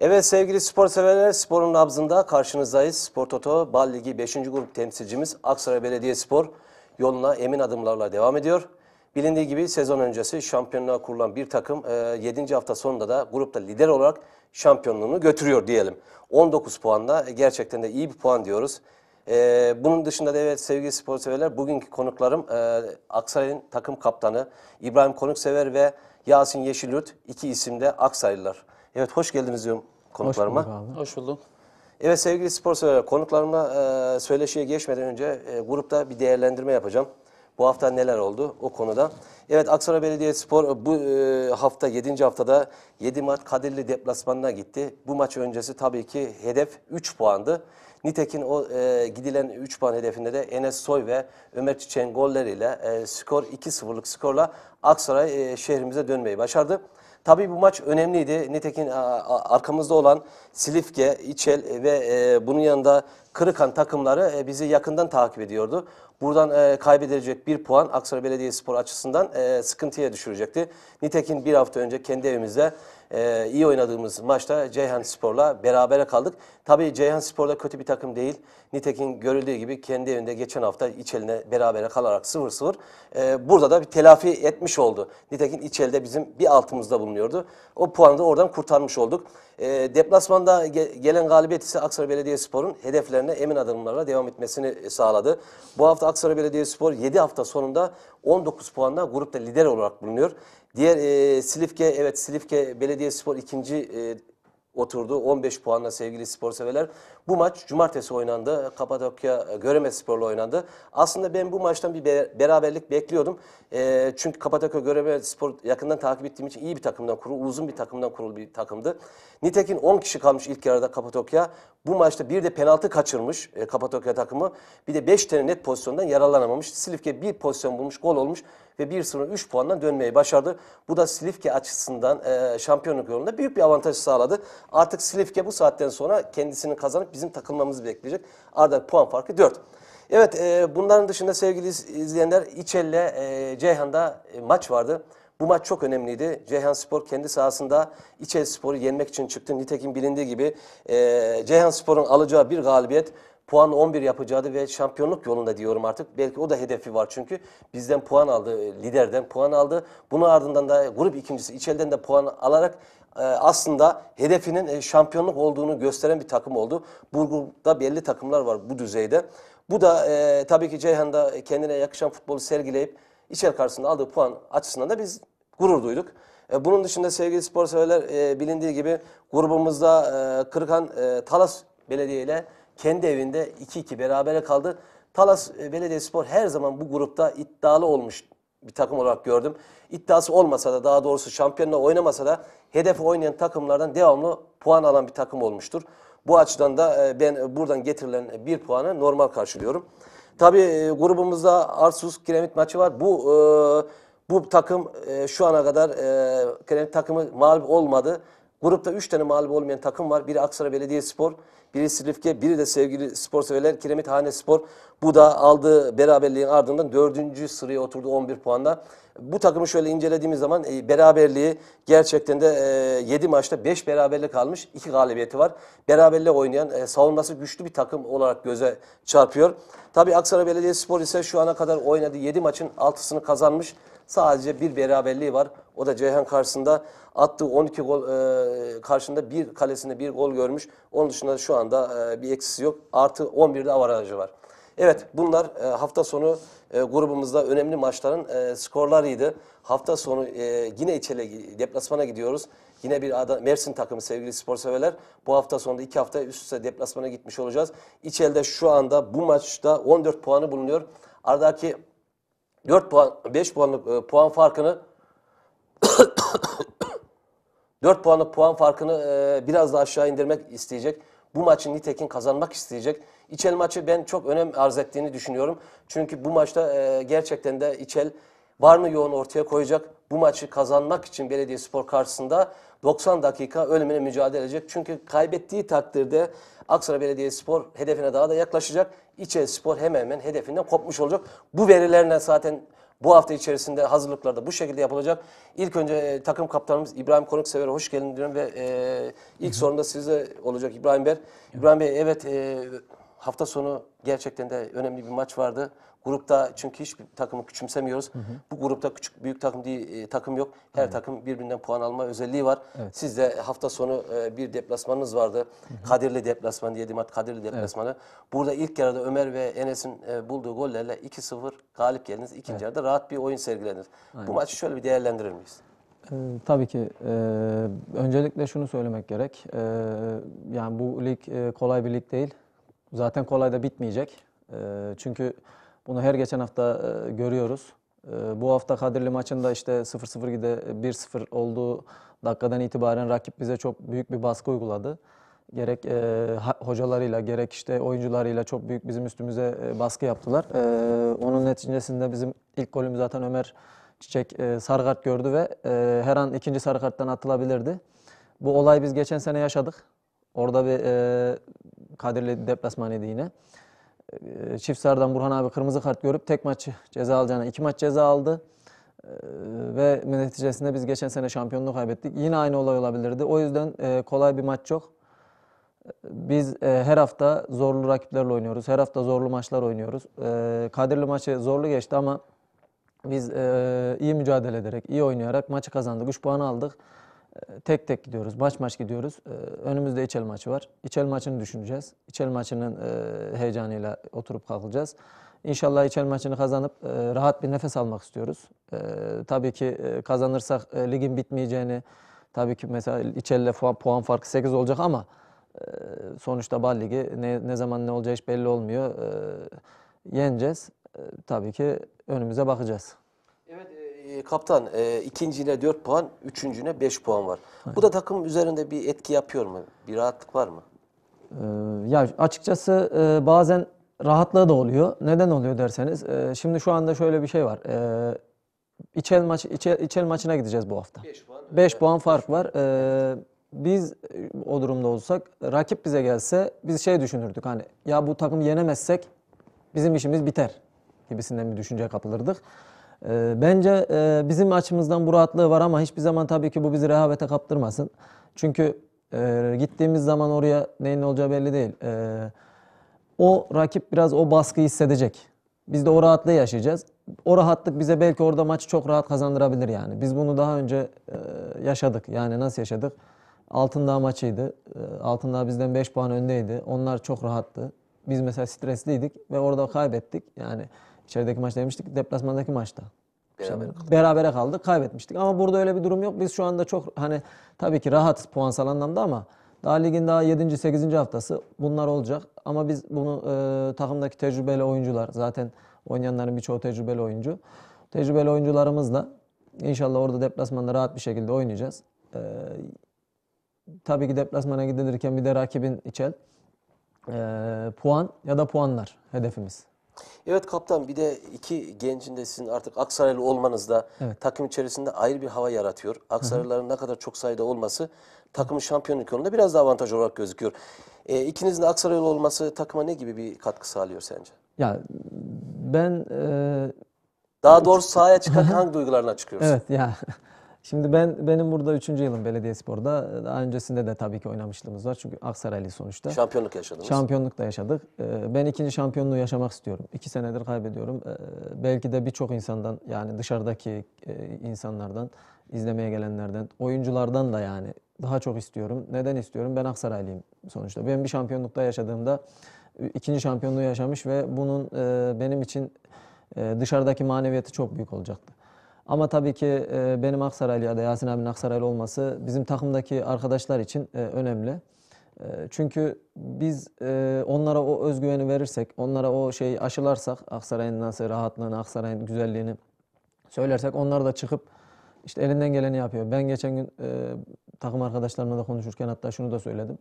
Evet sevgili spor severler, sporun nabzında karşınızdayız. Spor Toto, Bal Ligi 5. grup temsilcimiz Aksaray Belediyespor yoluna emin adımlarla devam ediyor. Bilindiği gibi sezon öncesi şampiyonluğa kurulan bir takım 7. E, hafta sonunda da grupta lider olarak şampiyonluğunu götürüyor diyelim. 19 puanla e, gerçekten de iyi bir puan diyoruz. E, bunun dışında da evet sevgili spor severler bugünkü konuklarım Aksaray'ın takım kaptanı İbrahim Konuksever ve Yasin Yeşilürt iki isimde Aksaraylılar. Evet hoş geldiniz diyorum konuklarıma. Hoş bulduk abi. Hoş bulduk. Evet sevgili spor severler konuklarımla e, söyleşiye geçmeden önce e, grupta bir değerlendirme yapacağım. Bu hafta neler oldu o konuda. Evet Aksaray Belediyespor e, bu e, hafta 7. haftada 7 Mart Kadirli deplasmanına gitti. Bu maç öncesi tabii ki hedef 3 puandı. Nitekin o e, gidilen 3 puan hedefinde de Enes Soy ve Ömer Çiçek'in golleriyle e, skor 2-0'lık skorla Aksaray e, şehrimize dönmeyi başardı. Tabii bu maç önemliydi. Nitekin arkamızda olan Silifke, İçel e, ve e, bunun yanında Kırıkan takımları e, bizi yakından takip ediyordu. Buradan kaybedilecek bir puan Aksaray Belediyespor açısından sıkıntıya düşürecekti. Nitekin bir hafta önce kendi evimizde e, iyi oynadığımız maçta Ceyhan Spor'la berabere kaldık. Tabii Ceyhan Spor'da kötü bir takım değil. Nitekim görüldüğü gibi kendi evinde geçen hafta İçel'ine berabere kalarak 0-0 e, ee, burada da bir telafi etmiş oldu. Nitekim İçel'de bizim bir altımızda bulunuyordu. O puanı da oradan kurtarmış olduk. E, deplasmanda ge gelen galibiyet ise Aksaray Belediyespor'un hedeflerine emin adımlarla devam etmesini sağladı. Bu hafta Aksaray Belediyespor 7 hafta sonunda 19 puanla grupta lider olarak bulunuyor. Diğer e, Silifke, evet Silifke Spor ikinci e, oturdu. 15 puanla sevgili spor severler. Bu maç cumartesi oynandı. Kapadokya e, Göreme Spor'la oynandı. Aslında ben bu maçtan bir beraberlik bekliyordum. E, çünkü Kapadokya Göreme Spor yakından takip ettiğim için iyi bir takımdan kurulu, uzun bir takımdan kurulu bir takımdı. Nitekin 10 kişi kalmış ilk yarıda Kapadokya. Bu maçta bir de penaltı kaçırmış e, Kapadokya takımı. Bir de 5 tane net pozisyondan yararlanamamış. Silifke bir pozisyon bulmuş, gol olmuş ve 1-0 3 puanla dönmeyi başardı. Bu da Silifke açısından e, şampiyonluk yolunda büyük bir avantaj sağladı. Artık Silifke bu saatten sonra kendisini kazanıp bizim takılmamızı bekleyecek. Arda puan farkı 4. Evet e, bunların dışında sevgili izleyenler İçel'le e, Ceyhan'da e, maç vardı. Bu maç çok önemliydi. Ceyhan Spor kendi sahasında İçel Spor'u yenmek için çıktı. Nitekim bilindiği gibi e, Ceyhan Spor'un alacağı bir galibiyet puan 11 yapacağı ve şampiyonluk yolunda diyorum artık. Belki o da hedefi var çünkü. Bizden puan aldı, e, liderden puan aldı. Bunun ardından da grup ikincisi İçel'den de puan alarak e, aslında hedefinin e, şampiyonluk olduğunu gösteren bir takım oldu. Bu grupta belli takımlar var bu düzeyde. Bu da e, tabii ki Ceyhan'da kendine yakışan futbolu sergileyip içer karşısında aldığı puan açısından da biz gurur duyduk. E, bunun dışında sevgili spor severler e, bilindiği gibi grubumuzda e, Kırıkhan e, Talas Belediye ile kendi evinde 2-2 berabere kaldı. Talas e, Belediyespor her zaman bu grupta iddialı olmuş bir takım olarak gördüm. İddiası olmasa da daha doğrusu şampiyonla oynamasa da hedefi oynayan takımlardan devamlı puan alan bir takım olmuştur. Bu açıdan da e, ben buradan getirilen bir puanı normal karşılıyorum. Tabii e, grubumuzda Arsus Kiremit maçı var. Bu bu takım şu ana kadar Kiremit takımı mağlup olmadı. Grupta 3 tane mağlup olmayan takım var. Biri Aksaray Belediyespor, biri Silifke, biri de sevgili spor severler Kiremithane Spor. Bu da aldığı beraberliğin ardından dördüncü sıraya oturdu 11 puanla. Bu takımı şöyle incelediğimiz zaman e, beraberliği gerçekten de e, 7 maçta 5 beraberlik kalmış. 2 galibiyeti var. Beraberle oynayan e, savunması güçlü bir takım olarak göze çarpıyor. Tabii Aksaray Belediyespor ise şu ana kadar oynadığı 7 maçın 6'sını kazanmış. Sadece bir beraberliği var. O da Ceyhan karşısında attığı 12 gol e, karşında bir kalesinde bir gol görmüş. Onun dışında şu anda e, bir eksisi yok. Artı 11'de avarajı var. Evet bunlar e, hafta sonu e, grubumuzda önemli maçların e, skorlarıydı. Hafta sonu e, yine içeri deplasmana gidiyoruz. Yine bir Ada, Mersin takımı sevgili spor severler. Bu hafta sonunda iki hafta üst üste deplasmana gitmiş olacağız. İçel'de şu anda bu maçta 14 puanı bulunuyor. Aradaki 4 puan, 5 puanlık e, puan farkını 4 puanlık puan farkını e, biraz daha aşağı indirmek isteyecek. Bu maçı Nitekin kazanmak isteyecek. İçel maçı ben çok önem arz ettiğini düşünüyorum. Çünkü bu maçta e, gerçekten de İçel var mı yoğun ortaya koyacak. Bu maçı kazanmak için Belediyespor karşısında 90 dakika ölümüne mücadele edecek. Çünkü kaybettiği takdirde Aksaray spor hedefine daha da yaklaşacak. İçeri Spor hemen hemen hedefinden kopmuş olacak. Bu verilerle zaten bu hafta içerisinde hazırlıklar da bu şekilde yapılacak. İlk önce e, takım kaptanımız İbrahim Konuksever'e hoş geldin diyorum ve e, ilk sorum da size olacak İbrahim Bey. İbrahim Bey evet e, hafta sonu gerçekten de önemli bir maç vardı. Grupta çünkü hiçbir takımı küçümsemiyoruz. Hı hı. Bu grupta küçük büyük takım değil e, takım yok. Her evet. takım birbirinden puan alma özelliği var. Evet. Siz de hafta sonu e, bir deplasmanınız vardı. Hı hı. Kadirli deplasmanı 7 Mart Kadirli deplasmanı. Evet. Burada ilk yarıda Ömer ve Enes'in e, bulduğu gollerle 2-0 galip geldiniz. İkinci evet. yarıda rahat bir oyun sergilediniz. Aynen. Bu maçı şöyle bir değerlendirir miyiz? Ee, tabii ki. Ee, öncelikle şunu söylemek gerek. Ee, yani bu lig e, kolay bir lig değil. Zaten kolay da bitmeyecek. Ee, çünkü bunu her geçen hafta e, görüyoruz. E, bu hafta Kadirli maçında işte 0-0 gide 1-0 olduğu dakikadan itibaren rakip bize çok büyük bir baskı uyguladı. Gerek e, hocalarıyla gerek işte oyuncularıyla çok büyük bizim üstümüze e, baskı yaptılar. E, onun neticesinde bizim ilk golümü zaten Ömer Çiçek e, sarı gördü ve e, her an ikinci sarı karttan atılabilirdi. Bu olay biz geçen sene yaşadık. Orada bir e, Kadirli deplasmanıydı yine. Ee, Çiftsar'dan Burhan abi kırmızı kart görüp tek maç ceza alacağına iki maç ceza aldı. Ee, ve neticesinde biz geçen sene şampiyonluğu kaybettik. Yine aynı olay olabilirdi. O yüzden e, kolay bir maç yok. Biz e, her hafta zorlu rakiplerle oynuyoruz. Her hafta zorlu maçlar oynuyoruz. E, Kadirli maçı zorlu geçti ama biz iyi mücadele ederek, iyi oynayarak maçı kazandık. 3 puan aldık tek tek gidiyoruz. Maç maç gidiyoruz. Ee, önümüzde İçel maçı var. İçel maçını düşüneceğiz. İçel maçının e, heyecanıyla oturup kalkacağız. İnşallah İçel maçını kazanıp e, rahat bir nefes almak istiyoruz. E, tabii ki kazanırsak ligin bitmeyeceğini, tabii ki mesela İçel'le puan, puan farkı 8 olacak ama sonuçta Bal Ligi ne, ne zaman ne olacağı hiç belli olmuyor. Yeneceğiz. Tabii ki önümüze bakacağız. Evet, ee, kaptan e, ikincine 4 puan, üçüncüne 5 puan var. Aynen. Bu da takım üzerinde bir etki yapıyor mu? Bir rahatlık var mı? Ee, ya açıkçası e, bazen rahatlığı da oluyor. Neden oluyor derseniz. E, şimdi şu anda şöyle bir şey var. E, İçel, maç, içel, içel maçına gideceğiz bu hafta. 5 puan, 5 evet. fark var. Ee, biz e, o durumda olsak, rakip bize gelse biz şey düşünürdük hani ya bu takım yenemezsek bizim işimiz biter gibisinden bir düşünce kapılırdık. Ee, bence e, bizim açımızdan bu rahatlığı var ama hiçbir zaman tabii ki bu bizi rehavete kaptırmasın. Çünkü e, gittiğimiz zaman oraya neyin olacağı belli değil. Ee, o rakip biraz o baskıyı hissedecek. Biz de o rahatlığı yaşayacağız. O rahatlık bize belki orada maçı çok rahat kazandırabilir yani. Biz bunu daha önce e, yaşadık. Yani nasıl yaşadık? Altındağ maçıydı. Ee, Altındağ bizden 5 puan öndeydi. Onlar çok rahattı. Biz mesela stresliydik ve orada kaybettik. Yani İçerideki maç demiştik, deplasmandaki maçta. Berabere kaldık. Berabere kaldık, kaybetmiştik. Ama burada öyle bir durum yok. Biz şu anda çok hani tabii ki rahat puansal anlamda ama daha ligin daha 7. 8. haftası bunlar olacak. Ama biz bunu e, takımdaki tecrübeli oyuncular zaten oynayanların birçoğu tecrübeli oyuncu. Tecrübeli oyuncularımızla inşallah orada deplasmanda rahat bir şekilde oynayacağız. E, tabii ki deplasmana gidilirken bir de rakibin içel e, puan ya da puanlar hedefimiz. Evet kaptan bir de iki gencin de sizin artık Aksaraylı olmanız da evet. takım içerisinde ayrı bir hava yaratıyor. Aksaraylıların ne kadar çok sayıda olması takımın şampiyonluk yolunda biraz daha avantaj olarak gözüküyor. E, ikinizin de Aksaraylı olması takıma ne gibi bir katkı sağlıyor sence? Ya ben... E... Daha doğrusu sahaya çıkarken hangi duygularla çıkıyorsun? Evet ya... Şimdi ben benim burada 3. yılım Belediyespor'da. Daha öncesinde de tabii ki oynamışlığımız var. Çünkü Aksaraylı sonuçta. Şampiyonluk yaşadınız. Şampiyonluk da yaşadık. Ee, ben ikinci şampiyonluğu yaşamak istiyorum. İki senedir kaybediyorum. Ee, belki de birçok insandan yani dışarıdaki e, insanlardan, izlemeye gelenlerden, oyunculardan da yani daha çok istiyorum. Neden istiyorum? Ben Aksaraylıyım sonuçta. Ben bir şampiyonlukta yaşadığımda e, ikinci şampiyonluğu yaşamış ve bunun e, benim için dışarıdaki maneviyeti çok büyük olacaktı. Ama tabii ki e, benim Aksaraylı ya da Yasin abinin Aksaraylı olması bizim takımdaki arkadaşlar için e, önemli. E, çünkü biz e, onlara o özgüveni verirsek, onlara o şeyi aşılarsak, Aksaray'ın nasıl rahatlığını, Aksaray'ın güzelliğini söylersek onlar da çıkıp işte elinden geleni yapıyor. Ben geçen gün e, takım arkadaşlarımla da konuşurken hatta şunu da söyledim.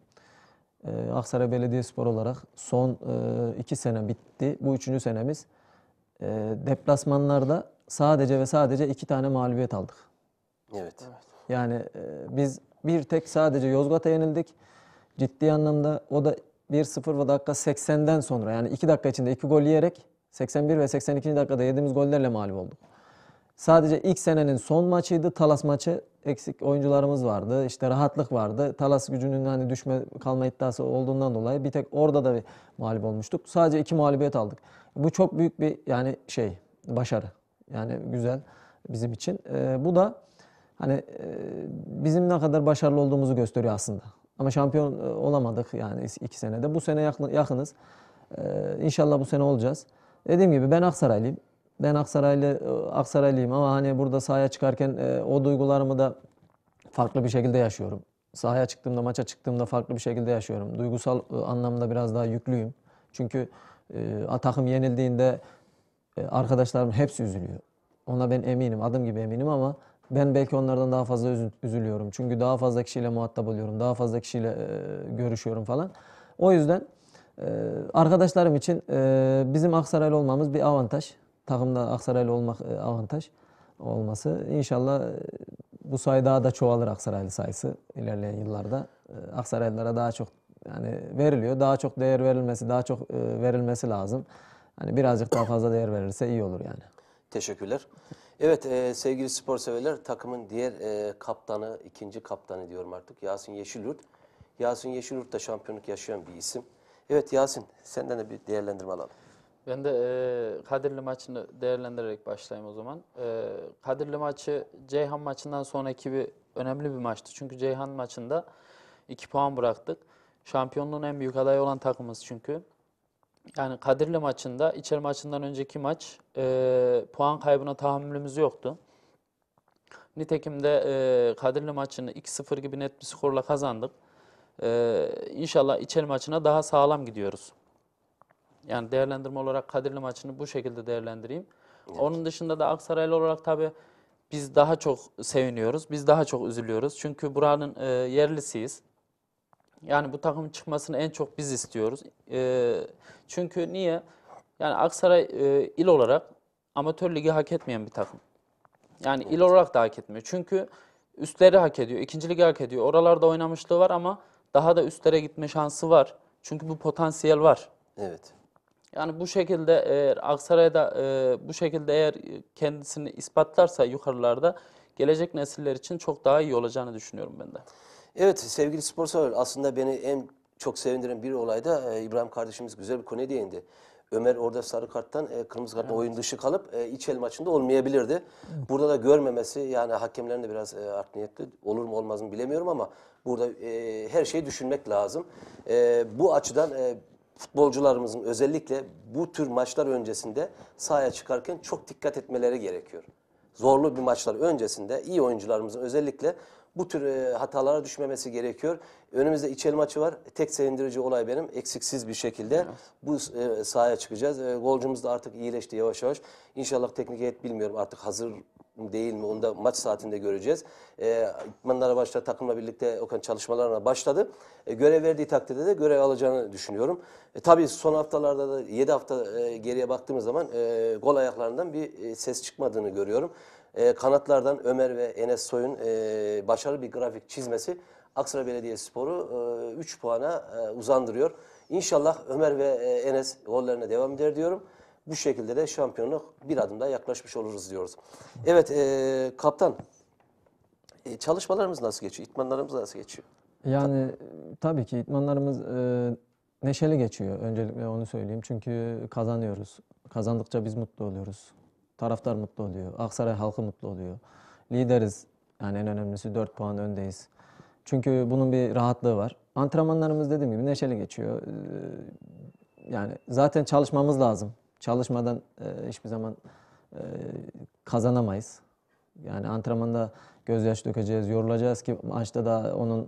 E, Aksaray Spor olarak son e, iki sene bitti. Bu üçüncü senemiz. E, deplasmanlarda sadece ve sadece iki tane mağlubiyet aldık. Evet. Yani e, biz bir tek sadece Yozgat'a yenildik. Ciddi anlamda o da 1-0 ve dakika 80'den sonra yani 2 dakika içinde 2 gol yiyerek 81 ve 82. dakikada yediğimiz gollerle mağlup olduk. Sadece ilk senenin son maçıydı. Talas maçı eksik oyuncularımız vardı. İşte rahatlık vardı. Talas gücünün hani düşme kalma iddiası olduğundan dolayı bir tek orada da bir mağlup olmuştuk. Sadece iki mağlubiyet aldık. Bu çok büyük bir yani şey başarı. Yani güzel bizim için. E, bu da hani e, bizim ne kadar başarılı olduğumuzu gösteriyor aslında. Ama şampiyon e, olamadık yani iki senede. Bu sene yakın, yakınız. E, inşallah bu sene olacağız. Dediğim gibi ben Aksaraylıyım. Ben Aksaraylı e, Aksaraylıyım ama hani burada sahaya çıkarken e, o duygularımı da farklı bir şekilde yaşıyorum. Sahaya çıktığımda, maça çıktığımda farklı bir şekilde yaşıyorum. Duygusal e, anlamda biraz daha yüklüyüm. Çünkü e, takım yenildiğinde e, arkadaşlarım hepsi üzülüyor. Ona ben eminim, adım gibi eminim ama ben belki onlardan daha fazla üzülüyorum. Çünkü daha fazla kişiyle muhatap oluyorum, daha fazla kişiyle e, görüşüyorum falan. O yüzden e, arkadaşlarım için bizim Aksaraylı olmamız bir avantaj. Takımda Aksaraylı olmak avantaj olması. İnşallah bu sayı daha da çoğalır Aksaraylı sayısı ilerleyen yıllarda. E, Aksaraylılara daha çok yani veriliyor. Daha çok değer verilmesi, daha çok verilmesi lazım. Hani birazcık daha fazla değer verirse iyi olur yani. Teşekkürler. Evet e, sevgili spor severler takımın diğer e, kaptanı, ikinci kaptanı diyorum artık Yasin Yeşilyurt. Yasin Yeşilyurt da şampiyonluk yaşayan bir isim. Evet Yasin senden de bir değerlendirme alalım. Ben de e, Kadirli maçını değerlendirerek başlayayım o zaman. E, Kadirli maçı Ceyhan maçından sonraki bir önemli bir maçtı. Çünkü Ceyhan maçında 2 puan bıraktık. Şampiyonluğun en büyük adayı olan takımız çünkü yani Kadirli maçında, içeri maçından önceki maç e, puan kaybına tahammülümüz yoktu. Nitekim de e, Kadirli maçını 2-0 gibi net bir skorla kazandık. E, inşallah içeri maçına daha sağlam gidiyoruz. Yani değerlendirme olarak Kadirli maçını bu şekilde değerlendireyim. Evet. Onun dışında da Aksaraylı olarak tabii biz daha çok seviniyoruz, biz daha çok üzülüyoruz. Çünkü buranın e, yerlisiyiz. Yani bu takımın çıkmasını en çok biz istiyoruz. E, çünkü niye? Yani Aksaray e, il olarak amatör ligi hak etmeyen bir takım. Yani il olarak da hak etmiyor. Çünkü üstleri hak ediyor, ikinci ligi hak ediyor. Oralarda oynamışlığı var ama daha da üstlere gitme şansı var. Çünkü bu potansiyel var. Evet. Yani bu şekilde eğer Aksaray'da e, bu şekilde eğer kendisini ispatlarsa yukarılarda gelecek nesiller için çok daha iyi olacağını düşünüyorum ben de. Evet sevgili spor severler aslında beni en çok sevindiren bir olayda e, İbrahim kardeşimiz güzel bir konu değindi. Ömer orada sarı karttan e, kırmızı kartla evet. oyun dışı kalıp e, iç el maçında olmayabilirdi. Evet. Burada da görmemesi yani hakemlerin de biraz e, art niyetli olur mu olmaz mı bilemiyorum ama burada e, her şeyi düşünmek lazım. E, bu açıdan e, futbolcularımızın özellikle bu tür maçlar öncesinde sahaya çıkarken çok dikkat etmeleri gerekiyor zorlu bir maçlar öncesinde iyi oyuncularımızın özellikle bu tür e, hatalara düşmemesi gerekiyor. Önümüzde içel maçı var. E, tek sevindirici olay benim. Eksiksiz bir şekilde evet. bu e, sahaya çıkacağız. E, golcumuz da artık iyileşti yavaş yavaş. İnşallah teknik heyet bilmiyorum artık hazır değil mi? Onu da maç saatinde göreceğiz. E, ee, idmanlara başladı. Takımla birlikte Okan çalışmalarına başladı. E, görev verdiği takdirde de görev alacağını düşünüyorum. E, tabii son haftalarda da 7 hafta e, geriye baktığımız zaman e, gol ayaklarından bir e, ses çıkmadığını görüyorum. E, kanatlardan Ömer ve Enes Soy'un e, başarılı bir grafik çizmesi Aksaray Belediyespor'u e, 3 puana e, uzandırıyor. İnşallah Ömer ve e, Enes gollerine devam eder diyorum. Bu şekilde de şampiyonluk bir adım daha yaklaşmış oluruz diyoruz. Evet e, kaptan e, çalışmalarımız nasıl geçiyor? İtmanlarımız nasıl geçiyor? Yani e, tabii ki itmanlarımız e, neşeli geçiyor. Öncelikle onu söyleyeyim. Çünkü kazanıyoruz. Kazandıkça biz mutlu oluyoruz. Taraftar mutlu oluyor. Aksaray halkı mutlu oluyor. Lideriz. Yani en önemlisi 4 puan öndeyiz. Çünkü bunun bir rahatlığı var. Antrenmanlarımız dediğim gibi neşeli geçiyor. E, yani zaten çalışmamız lazım. Çalışmadan e, hiçbir zaman e, kazanamayız. Yani antrenmanda gözyaş dökeceğiz, yorulacağız ki maçta da onun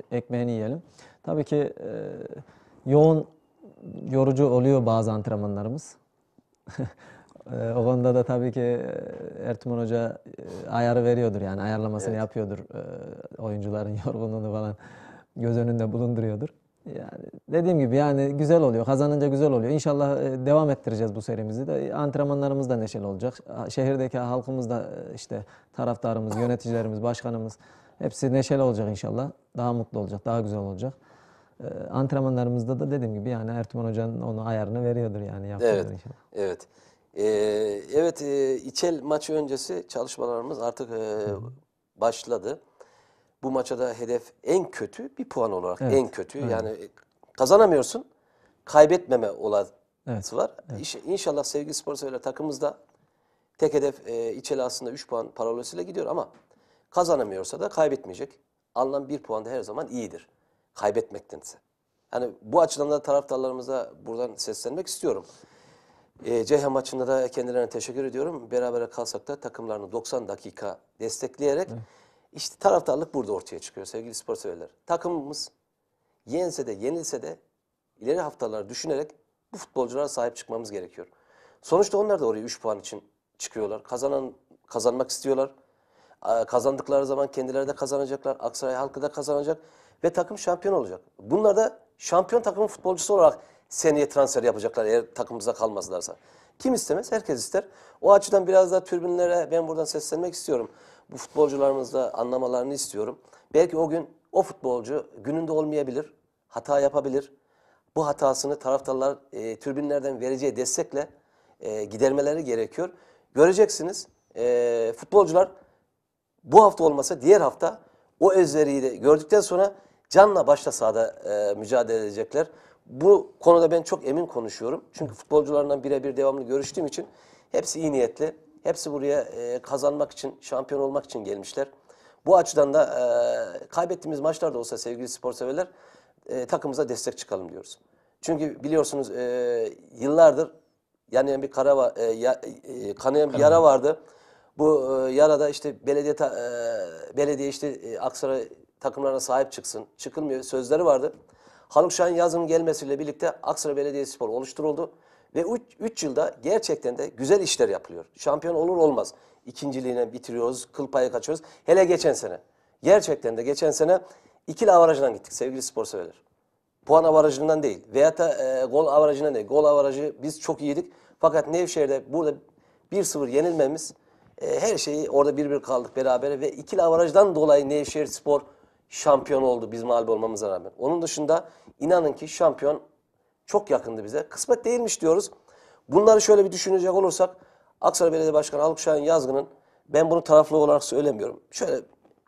e, ekmeğini yiyelim. Tabii ki e, yoğun, yorucu oluyor bazı antrenmanlarımız. e, o konuda da tabii ki e, Ertuğrul Hoca e, ayarı veriyordur yani ayarlamasını evet. yapıyordur. E, oyuncuların yorgunluğunu falan göz önünde bulunduruyordur. Yani dediğim gibi yani güzel oluyor. Kazanınca güzel oluyor. İnşallah e, devam ettireceğiz bu serimizi de. Antrenmanlarımız da neşeli olacak. Şehirdeki halkımız da e, işte taraftarımız, yöneticilerimiz, başkanımız hepsi neşeli olacak inşallah. Daha mutlu olacak, daha güzel olacak. E, antrenmanlarımızda da dediğim gibi yani Ertuğrul Hoca'nın onu ayarını veriyordur yani. Evet, inşallah. evet. Ee, evet, İçel maçı öncesi çalışmalarımız artık e, başladı bu maça da hedef en kötü bir puan olarak evet, en kötü. Evet. Yani e, kazanamıyorsun. Kaybetmeme olası evet, var. Evet. İş, inşallah sevgili spor severler takımımızda tek hedef e, İçeli aslında 3 puan paralelisiyle gidiyor ama kazanamıyorsa da kaybetmeyecek. Alınan bir puan da her zaman iyidir. Kaybetmektense. Yani bu açıdan da taraftarlarımıza buradan seslenmek istiyorum. E, Ceyhan maçında da kendilerine teşekkür ediyorum. Berabere kalsak da takımlarını 90 dakika destekleyerek evet. İşte taraftarlık burada ortaya çıkıyor sevgili spor severler. Takımımız yense de yenilse de ileri haftaları düşünerek bu futbolculara sahip çıkmamız gerekiyor. Sonuçta onlar da oraya 3 puan için çıkıyorlar. Kazanan kazanmak istiyorlar. Kazandıkları zaman kendileri de kazanacaklar. Aksaray halkı da kazanacak ve takım şampiyon olacak. Bunlar da şampiyon takımın futbolcusu olarak seneye transfer yapacaklar eğer takımımıza kalmazlarsa. Kim istemez? Herkes ister. O açıdan biraz daha türbünlere ben buradan seslenmek istiyorum bu futbolcularımızda anlamalarını istiyorum. Belki o gün o futbolcu gününde olmayabilir, hata yapabilir. Bu hatasını taraftarlar e, türbinlerden vereceği destekle e, gidermeleri gerekiyor. Göreceksiniz e, futbolcular bu hafta olmasa diğer hafta o özveriyi de gördükten sonra canla başla sahada e, mücadele edecekler. Bu konuda ben çok emin konuşuyorum. Çünkü futbolcularından birebir devamlı görüştüğüm için hepsi iyi niyetli. Hepsi buraya e, kazanmak için, şampiyon olmak için gelmişler. Bu açıdan da e, kaybettiğimiz maçlar da olsa sevgili spor severler e, takımımıza destek çıkalım diyoruz. Çünkü biliyorsunuz e, yıllardır yani bir kara e, ya, e, kanayan bir yara vardı. Bu e, yarada işte belediye ta, e, belediye işte e, Aksaray takımlarına sahip çıksın. Çıkılmıyor sözleri vardı. Haluk Şahin yazın gelmesiyle birlikte Aksaray Belediyespor oluşturuldu. Ve 3 yılda gerçekten de güzel işler yapılıyor. Şampiyon olur olmaz. İkinciliğine bitiriyoruz, kıl payı kaçıyoruz. Hele geçen sene. Gerçekten de geçen sene ikili avarajdan gittik sevgili spor severler. Puan avarajından değil veya da e, gol avarajından değil. Gol avarajı biz çok iyiydik. Fakat Nevşehir'de burada 1-0 yenilmemiz e, her şeyi orada bir bir kaldık beraber ve ikili avarajdan dolayı Nevşehir Spor şampiyon oldu biz mağlup olmamıza rağmen. Onun dışında inanın ki şampiyon çok yakındı bize. Kısmet değilmiş diyoruz. Bunları şöyle bir düşünecek olursak Aksaray Belediye Başkanı Alkışay'ın yazgının ben bunu taraflı olarak söylemiyorum. Şöyle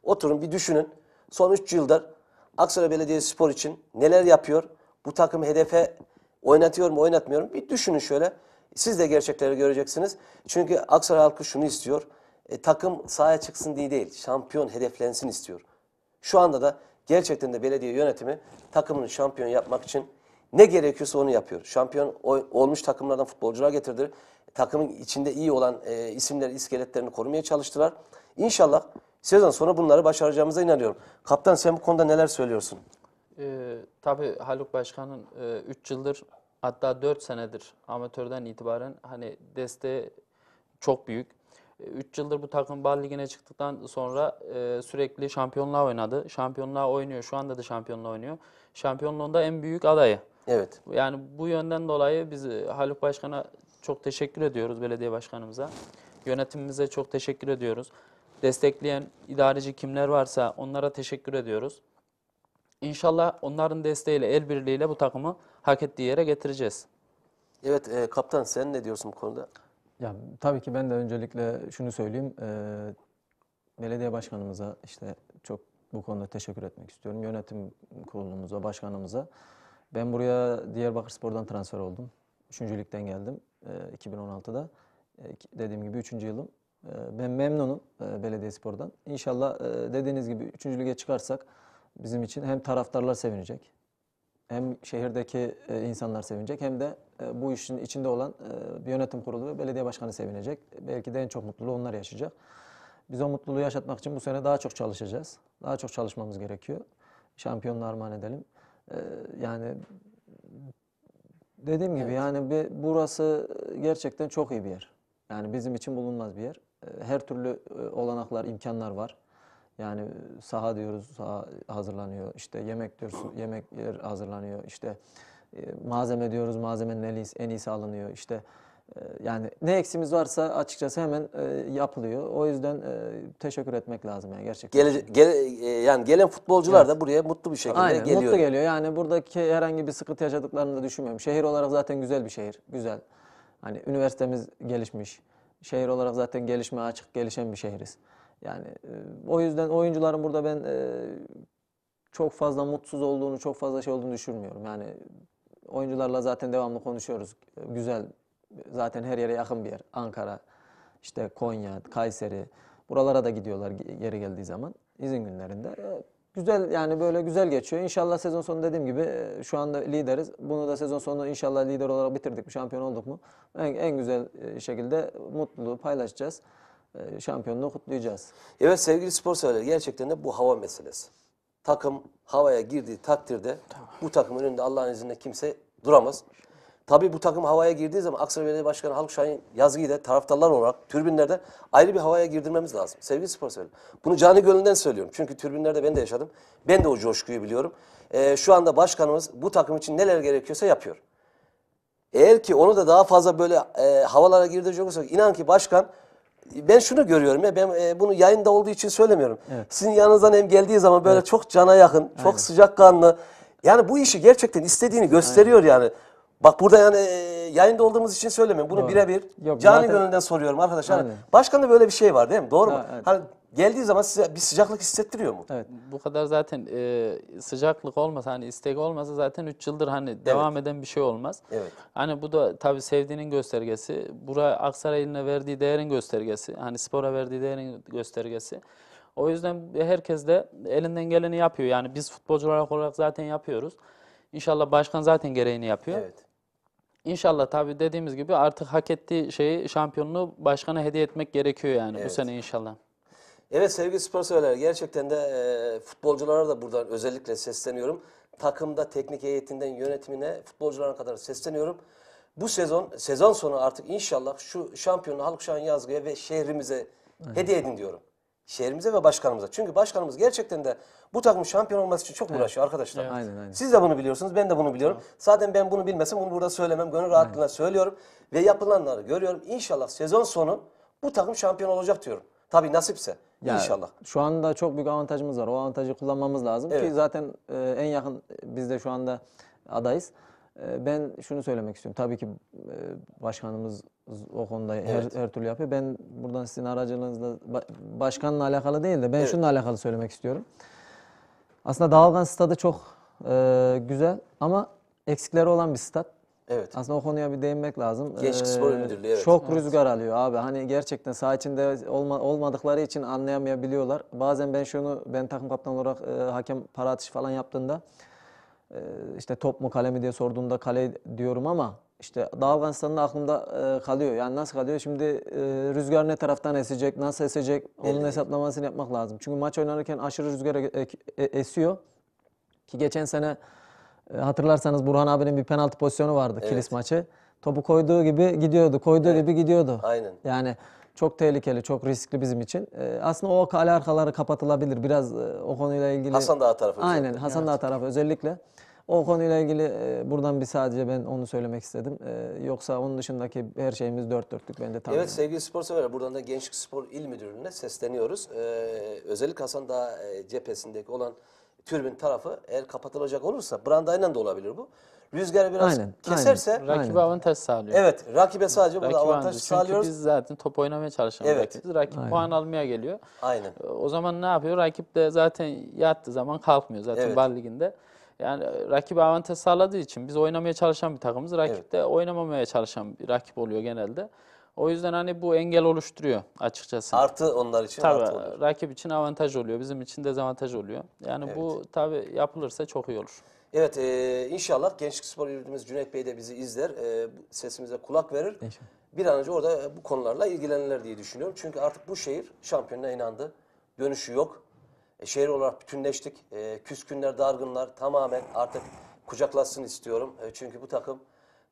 oturun bir düşünün. Son 3 yıldır Aksaray Belediye Spor için neler yapıyor? Bu takım hedefe oynatıyor mu oynatmıyor mu? Bir düşünün şöyle. Siz de gerçekleri göreceksiniz. Çünkü Aksaray halkı şunu istiyor. E, takım sahaya çıksın diye değil, şampiyon hedeflensin istiyor. Şu anda da gerçekten de belediye yönetimi takımını şampiyon yapmak için ne gerekiyorsa onu yapıyor. Şampiyon olmuş takımlardan futbolcular getirdi. Takımın içinde iyi olan e, isimleri, iskeletlerini korumaya çalıştılar. İnşallah sezon sonra bunları başaracağımıza inanıyorum. Kaptan sen bu konuda neler söylüyorsun? Ee, tabii Haluk Başkan'ın 3 e, yıldır hatta 4 senedir amatörden itibaren hani desteği çok büyük. 3 e, yıldır bu takım Bal Ligi'ne çıktıktan sonra e, sürekli şampiyonluğa oynadı. Şampiyonluğa oynuyor. Şu anda da şampiyonluğa oynuyor. Şampiyonluğunda en büyük adayı. Evet. Yani bu yönden dolayı biz e, Haluk Başkan'a çok teşekkür ediyoruz belediye başkanımıza. Yönetimimize çok teşekkür ediyoruz. Destekleyen idareci kimler varsa onlara teşekkür ediyoruz. İnşallah onların desteğiyle, el birliğiyle bu takımı hak ettiği yere getireceğiz. Evet e, kaptan sen ne diyorsun bu konuda? Ya tabii ki ben de öncelikle şunu söyleyeyim. E, belediye başkanımıza işte çok bu konuda teşekkür etmek istiyorum. Yönetim kurulumuza, başkanımıza. Ben buraya Diyarbakır Spor'dan transfer oldum. Üçüncü ligden geldim 2016'da. E, e, dediğim gibi üçüncü yılım. E, ben memnunum Belediye Spor'dan. İnşallah dediğiniz gibi üçüncü lige çıkarsak bizim için hem taraftarlar sevinecek, hem şehirdeki insanlar sevinecek, hem de bu işin içinde olan bir yönetim kurulu ve belediye başkanı sevinecek. Belki de en çok mutluluğu onlar yaşayacak. Biz o mutluluğu yaşatmak için bu sene daha çok çalışacağız. Daha çok çalışmamız gerekiyor. Şampiyonluğa armağan edelim. Ee, yani dediğim gibi evet. yani bir, burası gerçekten çok iyi bir yer. Yani bizim için bulunmaz bir yer. Ee, her türlü e, olanaklar, imkanlar var. Yani e, saha diyoruz, saha hazırlanıyor. İşte yemek diyoruz, yemek yer hazırlanıyor. İşte e, malzeme diyoruz, malzemenin en iyisi, en iyisi alınıyor. İşte ee, yani ne eksimiz varsa açıkçası hemen e, yapılıyor. O yüzden e, teşekkür etmek lazım yani gerçekten. Gele, gele, e, yani gelen futbolcular Evet. da buraya mutlu bir şekilde Aynen geliyor. mutlu geliyor. Yani buradaki herhangi bir sıkıntı yaşadıklarını da düşünmüyorum. Şehir olarak zaten güzel bir şehir. Güzel. Hani üniversitemiz gelişmiş. Şehir olarak zaten gelişmeye açık, gelişen bir şehiriz. Yani e, o yüzden oyuncuların burada ben e, çok fazla mutsuz olduğunu, çok fazla şey olduğunu düşünmüyorum. Yani oyuncularla zaten devamlı konuşuyoruz. Güzel Zaten her yere yakın bir yer. Ankara, işte Konya, Kayseri. Buralara da gidiyorlar yeri geldiği zaman izin günlerinde. E, güzel yani böyle güzel geçiyor. İnşallah sezon sonu dediğim gibi e, şu anda lideriz. Bunu da sezon sonu inşallah lider olarak bitirdik mi, şampiyon olduk mu? En, en güzel e, şekilde mutluluğu paylaşacağız. Şampiyonluğu kutlayacağız. Evet sevgili spor severler gerçekten de bu hava meselesi. Takım havaya girdiği takdirde tamam. bu takımın önünde Allah'ın izniyle kimse duramaz. Tabii bu takım havaya girdiği zaman Aksaray Belediye Başkanı Haluk Şahin yazgıyı da taraftarlar olarak türbinlerde ayrı bir havaya girdirmemiz lazım. Sevgili spor söylüyorum. Bunu canı gönlünden söylüyorum. Çünkü türbinlerde ben de yaşadım. Ben de o coşkuyu biliyorum. Ee, şu anda başkanımız bu takım için neler gerekiyorsa yapıyor. Eğer ki onu da daha fazla böyle e, havalara girdirecek olursak inan ki başkan ben şunu görüyorum ya ben e, bunu yayında olduğu için söylemiyorum. Evet. Sizin yanınızdan hem geldiği zaman böyle evet. çok cana yakın, çok sıcakkanlı. Yani bu işi gerçekten istediğini gösteriyor Aynen. yani. Bak burada yani e, yayında olduğumuz için söylemiyorum. Bunu birebir Yok, cani zaten- gönülden soruyorum arkadaşlar. Hani Aynen. başkanda böyle bir şey var değil mi? Doğru mu? evet. Hani geldiği zaman size bir sıcaklık hissettiriyor mu? Evet bu kadar zaten e, sıcaklık olmasa hani istek olmasa zaten 3 yıldır hani devam eden bir şey olmaz. Evet. Hani bu da tabii sevdiğinin göstergesi. Buraya Aksaray'ın verdiği değerin göstergesi. Hani spora verdiği değerin göstergesi. O yüzden herkes de elinden geleni yapıyor. Yani biz futbolcular olarak zaten yapıyoruz. İnşallah başkan zaten gereğini yapıyor. Evet. İnşallah tabi dediğimiz gibi artık hak ettiği şeyi şampiyonluğu başkana hediye etmek gerekiyor yani evet. bu sene inşallah. Evet sevgili spor severler gerçekten de e, futbolculara da buradan özellikle sesleniyorum. Takımda teknik heyetinden yönetimine futbolculara kadar sesleniyorum. Bu sezon sezon sonu artık inşallah şu şampiyonluğu Haluk Şahin Yazgı'ya ve şehrimize evet. hediye edin diyorum şehrimize ve başkanımıza. Çünkü başkanımız gerçekten de bu takım şampiyon olması için çok uğraşıyor arkadaşlar. Evet. Aynen, aynen. Siz de bunu biliyorsunuz, ben de bunu biliyorum. Zaten ben bunu bilmesem bunu burada söylemem, gönül rahatlığına söylüyorum. Ve yapılanları görüyorum. İnşallah sezon sonu bu takım şampiyon olacak diyorum. Tabii nasipse. Ya, İnşallah. Şu anda çok büyük avantajımız var. O avantajı kullanmamız lazım Evet. ki zaten e, en yakın biz de şu anda adayız. Ee, ben şunu söylemek istiyorum. Tabii ki e, başkanımız o konuda evet. her türlü yapıyor. Ben buradan sizin aracılığınızla başkanla alakalı değil de ben evet. şununla alakalı söylemek istiyorum. Aslında Dağılgan stadı çok e, güzel ama eksikleri olan bir stat. Evet. Aslında o konuya bir değinmek lazım. Gençlik ee, Spor Müdürlüğü evet. Çok evet. rüzgar alıyor abi. Hani gerçekten saha içinde olma, olmadıkları için anlayamayabiliyorlar. Bazen ben şunu ben takım kaptan olarak e, hakem para atışı falan yaptığında ee, işte top mu kale mi diye sorduğunda kale diyorum ama işte Dağ Afganistan'da aklımda e, kalıyor. Yani nasıl kalıyor? Şimdi e, rüzgar ne taraftan esecek, nasıl esecek onun evet. hesaplamasını yapmak lazım. Çünkü maç oynanırken aşırı rüzgar e, esiyor. Ki geçen sene hatırlarsanız Burhan abinin bir penaltı pozisyonu vardı evet. Kilis maçı. Topu koyduğu gibi gidiyordu, koyduğu evet. gibi gidiyordu. Aynen. Yani çok tehlikeli, çok riskli bizim için. Ee, aslında o kale arkaları kapatılabilir. Biraz e, o konuyla ilgili. Hasan Dağı tarafı. Aynen özellikle. Hasan Dağı tarafı özellikle. O konuyla ilgili e, buradan bir sadece ben onu söylemek istedim. E, yoksa onun dışındaki her şeyimiz dört dörtlük bence tam. Evet sevgili spor severler buradan da Gençlik Spor İl Müdürlüğü'ne sesleniyoruz. özellikle Hasan Dağı cephesindeki olan türbin tarafı eğer kapatılacak olursa brandayla da olabilir bu. Rüzgar biraz aynen, keserse aynen. rakibe avantaj sağlıyor. Evet, rakibe sadece rakibe burada avantaj çünkü sağlıyoruz. Çünkü biz zaten top oynamaya çalışan evet. rakibiz. Rakip aynen. puan almaya geliyor. Aynen. Ee, o zaman ne yapıyor? Rakip de zaten yattığı zaman kalkmıyor zaten evet. bal liginde. Yani e, rakibe avantaj sağladığı için biz oynamaya çalışan bir takımız. Rakip evet. de oynamamaya çalışan bir rakip oluyor genelde. O yüzden hani bu engel oluşturuyor açıkçası. Artı onlar için tabii, artı oluyor. Rakip için avantaj oluyor. Bizim için dezavantaj oluyor. Yani evet. bu tabii yapılırsa çok iyi olur. Evet e, inşallah gençlik spor yürüdüğümüz Cüneyt Bey de bizi izler. E, sesimize kulak verir. İnşallah. Bir an önce orada e, bu konularla ilgilenirler diye düşünüyorum. Çünkü artık bu şehir şampiyonuna inandı. Dönüşü yok. E, şehir olarak bütünleştik. E, küskünler, dargınlar tamamen artık kucaklasın istiyorum. E, çünkü bu takım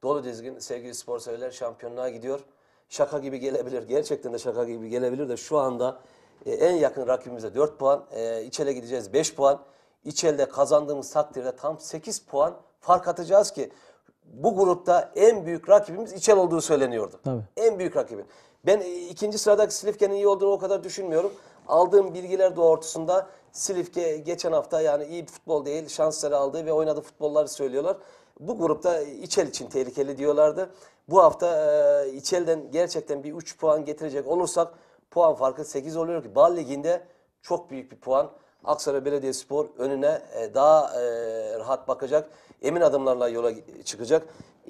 dolu dizgin sevgili spor severler şampiyonluğa gidiyor şaka gibi gelebilir. Gerçekten de şaka gibi gelebilir de şu anda e, en yakın rakibimize 4 puan. E, İçel'e gideceğiz 5 puan. İçel'de kazandığımız takdirde tam 8 puan fark atacağız ki bu grupta en büyük rakibimiz İçel olduğu söyleniyordu. Tabii. En büyük rakibin. Ben e, ikinci sıradaki Silifke'nin iyi olduğunu o kadar düşünmüyorum. Aldığım bilgiler doğrultusunda Silifke geçen hafta yani iyi bir futbol değil şansları aldığı ve oynadığı futbolları söylüyorlar. Bu grupta İçel için tehlikeli diyorlardı. Bu hafta e, İçel'den gerçekten bir 3 puan getirecek olursak puan farkı 8 oluyor ki Bal Ligi'nde çok büyük bir puan. Aksaray Belediyespor önüne e, daha e, rahat bakacak. Emin adımlarla yola çıkacak.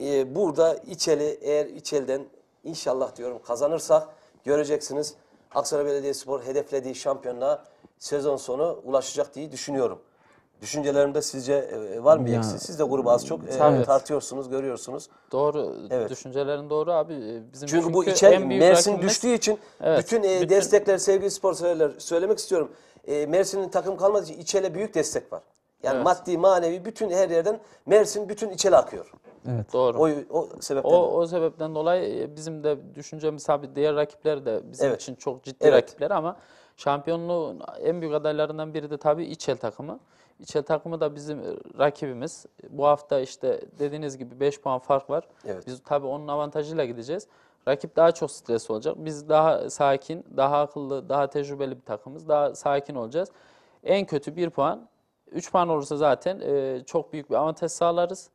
E, burada İçel'i eğer İçel'den inşallah diyorum kazanırsak göreceksiniz. Aksaray Belediyespor hedeflediği şampiyonluğa sezon sonu ulaşacak diye düşünüyorum. Düşüncelerimde sizce e, e, var mı yani, eksik? Siz de grubu az çok evet. tartıyorsunuz, görüyorsunuz. Doğru. Evet. Düşüncelerin doğru abi. E, bizim çünkü, çünkü bu içer Mersin düştüğü için evet, bütün, bütün destekler sevgili spor söylemek istiyorum. Mersin'in takım kalmadığı için İçel'e büyük destek var. Yani evet. maddi, manevi bütün her yerden Mersin bütün İçel'e akıyor. Evet. Doğru. O, o sebepten. O, o sebepten dolayı bizim de düşüncemiz abi diğer rakipler de bizim evet. için çok ciddi evet. rakipler ama şampiyonluğun en büyük adaylarından biri de tabii İçel takımı. İçel takımı da bizim e, rakibimiz. Bu hafta işte dediğiniz gibi 5 puan fark var. Evet. Biz tabii onun avantajıyla gideceğiz. Rakip daha çok stres olacak. Biz daha sakin, daha akıllı, daha tecrübeli bir takımız. Daha sakin olacağız. En kötü 1 puan. 3 puan olursa zaten e, çok büyük bir avantaj sağlarız.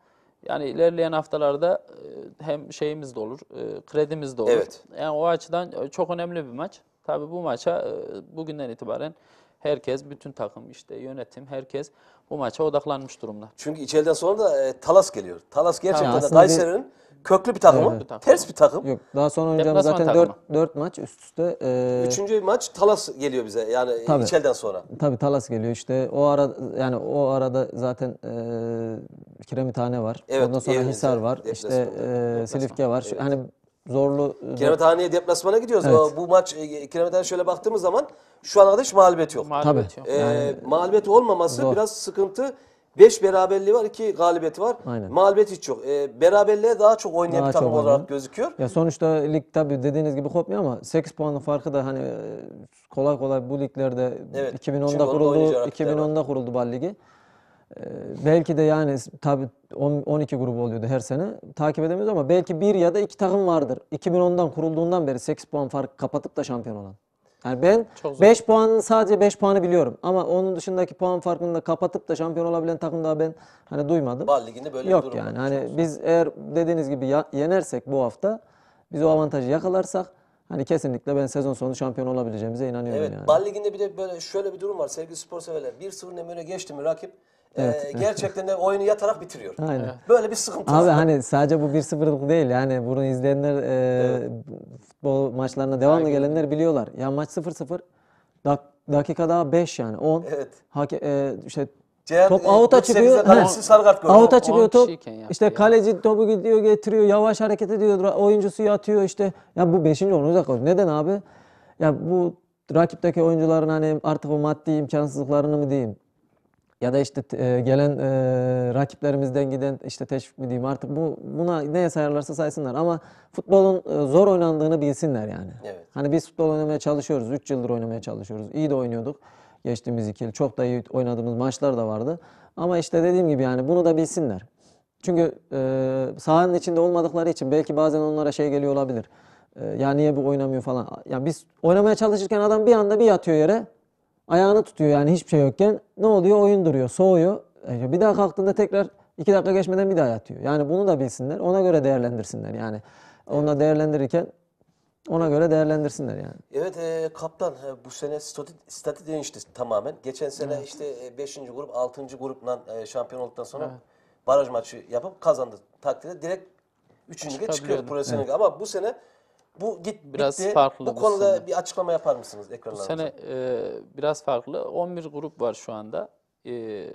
Yani ilerleyen haftalarda e, hem şeyimiz de olur, e, kredimiz de olur. Evet. Yani o açıdan e, çok önemli bir maç. Tabii bu maça e, bugünden itibaren Herkes, bütün takım işte yönetim, herkes bu maça odaklanmış durumda. Çünkü içeriden sonra da e, Talas geliyor. Talas gerçekten Talas. de köklü bir takımı, Evet. ters bir takım. Yok daha sonra oynayacağımız Deplasman zaten 4, takımı. 4 maç üst üste. E, Üçüncü maç Talas geliyor bize yani e, Tabii. içeriden sonra. Tabii Talas geliyor işte. O ara yani o arada zaten e, Kiremithane var. Evet, Ondan sonra evimizde, Hisar var. işte deplasmanda, e, Silifke var. Şu- Hani zorlu... E, Kiremithane'ye deplasmana gidiyoruz. Evet. Bu maç e, Kiremithane'ye şöyle baktığımız zaman şu an kadar hiç mağlubiyet yok. Mağlubiyet Tabii. yok. Ee, yani, mağlubiyet olmaması zor. biraz sıkıntı. beş beraberliği var, iki galibiyeti var. Aynen. Mağlubiyet hiç yok. E, beraberliğe daha çok oynayan daha bir takım olarak gözüküyor. Ya sonuçta lig tabii dediğiniz gibi kopmuyor ama 8 puanın farkı da hani e, kolay kolay bu liglerde evet, 2010'da, 2010'da kuruldu, 2010'da kuruldu Bal Ligi. Ee, belki de yani tabi 12 grubu oluyordu her sene. Takip edemiyoruz ama belki bir ya da iki takım vardır. 2010'dan kurulduğundan beri 8 puan fark kapatıp da şampiyon olan. Yani ben 5 puanın sadece 5 puanı biliyorum. Ama onun dışındaki puan farkını da kapatıp da şampiyon olabilen takım daha ben hani duymadım. Bal liginde böyle Yok bir durum yani. Hani biz eğer dediğiniz gibi ya, yenersek bu hafta biz o avantajı yakalarsak Hani kesinlikle ben sezon sonu şampiyon olabileceğimize inanıyorum evet, yani. Evet, Bal Ligi'nde bir de böyle şöyle bir durum var sevgili spor severler. 1-0'ın önüne geçti mi rakip Evet, ee, gerçekten de oyunu yatarak bitiriyor. Aynen. Böyle bir sıkıntı. Abi var. hani sadece bu bir sıfırlık değil yani bunu izleyenler e, evet. futbol maçlarına devamlı Aynen. gelenler biliyorlar. Ya maç 0-0 dak dakika daha 5 yani 10. Evet. Hake, e, işte Ceyhan, top out'a e, çıkıyor. Out'a çıkıyor top. İşte kaleci topu gidiyor getiriyor. Yavaş hareket ediyor. Oyuncusu yatıyor işte. Ya bu 5. 10. dakika. Neden abi? Ya bu rakipteki oyuncuların hani artık o maddi imkansızlıklarını mı diyeyim? ya da işte e, gelen e, rakiplerimizden giden işte teşvik mi diyeyim artık bu buna neye sayarlarsa saysınlar ama futbolun e, zor oynandığını bilsinler yani. Evet. Hani biz futbol oynamaya çalışıyoruz. 3 yıldır oynamaya çalışıyoruz. İyi de oynuyorduk. Geçtiğimiz iki yıl çok da iyi oynadığımız maçlar da vardı. Ama işte dediğim gibi yani bunu da bilsinler. Çünkü e, sahanın içinde olmadıkları için belki bazen onlara şey geliyor olabilir. E, ya niye bu oynamıyor falan. Ya biz oynamaya çalışırken adam bir anda bir yatıyor yere ayağını tutuyor yani hiçbir şey yokken. Ne oluyor? Oyun duruyor, soğuyor. E, bir daha kalktığında tekrar iki dakika geçmeden bir daha yatıyor. Yani bunu da bilsinler. Ona göre değerlendirsinler yani. Onunla değerlendirirken ona göre değerlendirsinler yani. Evet e, kaptan e, bu sene statü, statü değişti tamamen. Geçen sene evet. işte 5. E, grup 6. grupla e, şampiyon olduktan sonra evet. baraj maçı yapıp kazandı takdirde direkt 3. çıkıyor profesyonel evet. ama bu sene bu git biraz bitti. farklı bu konuda sene. bir açıklama yapar mısınız ekranlarda? Bu sene e, biraz farklı. 11 grup var şu anda. E,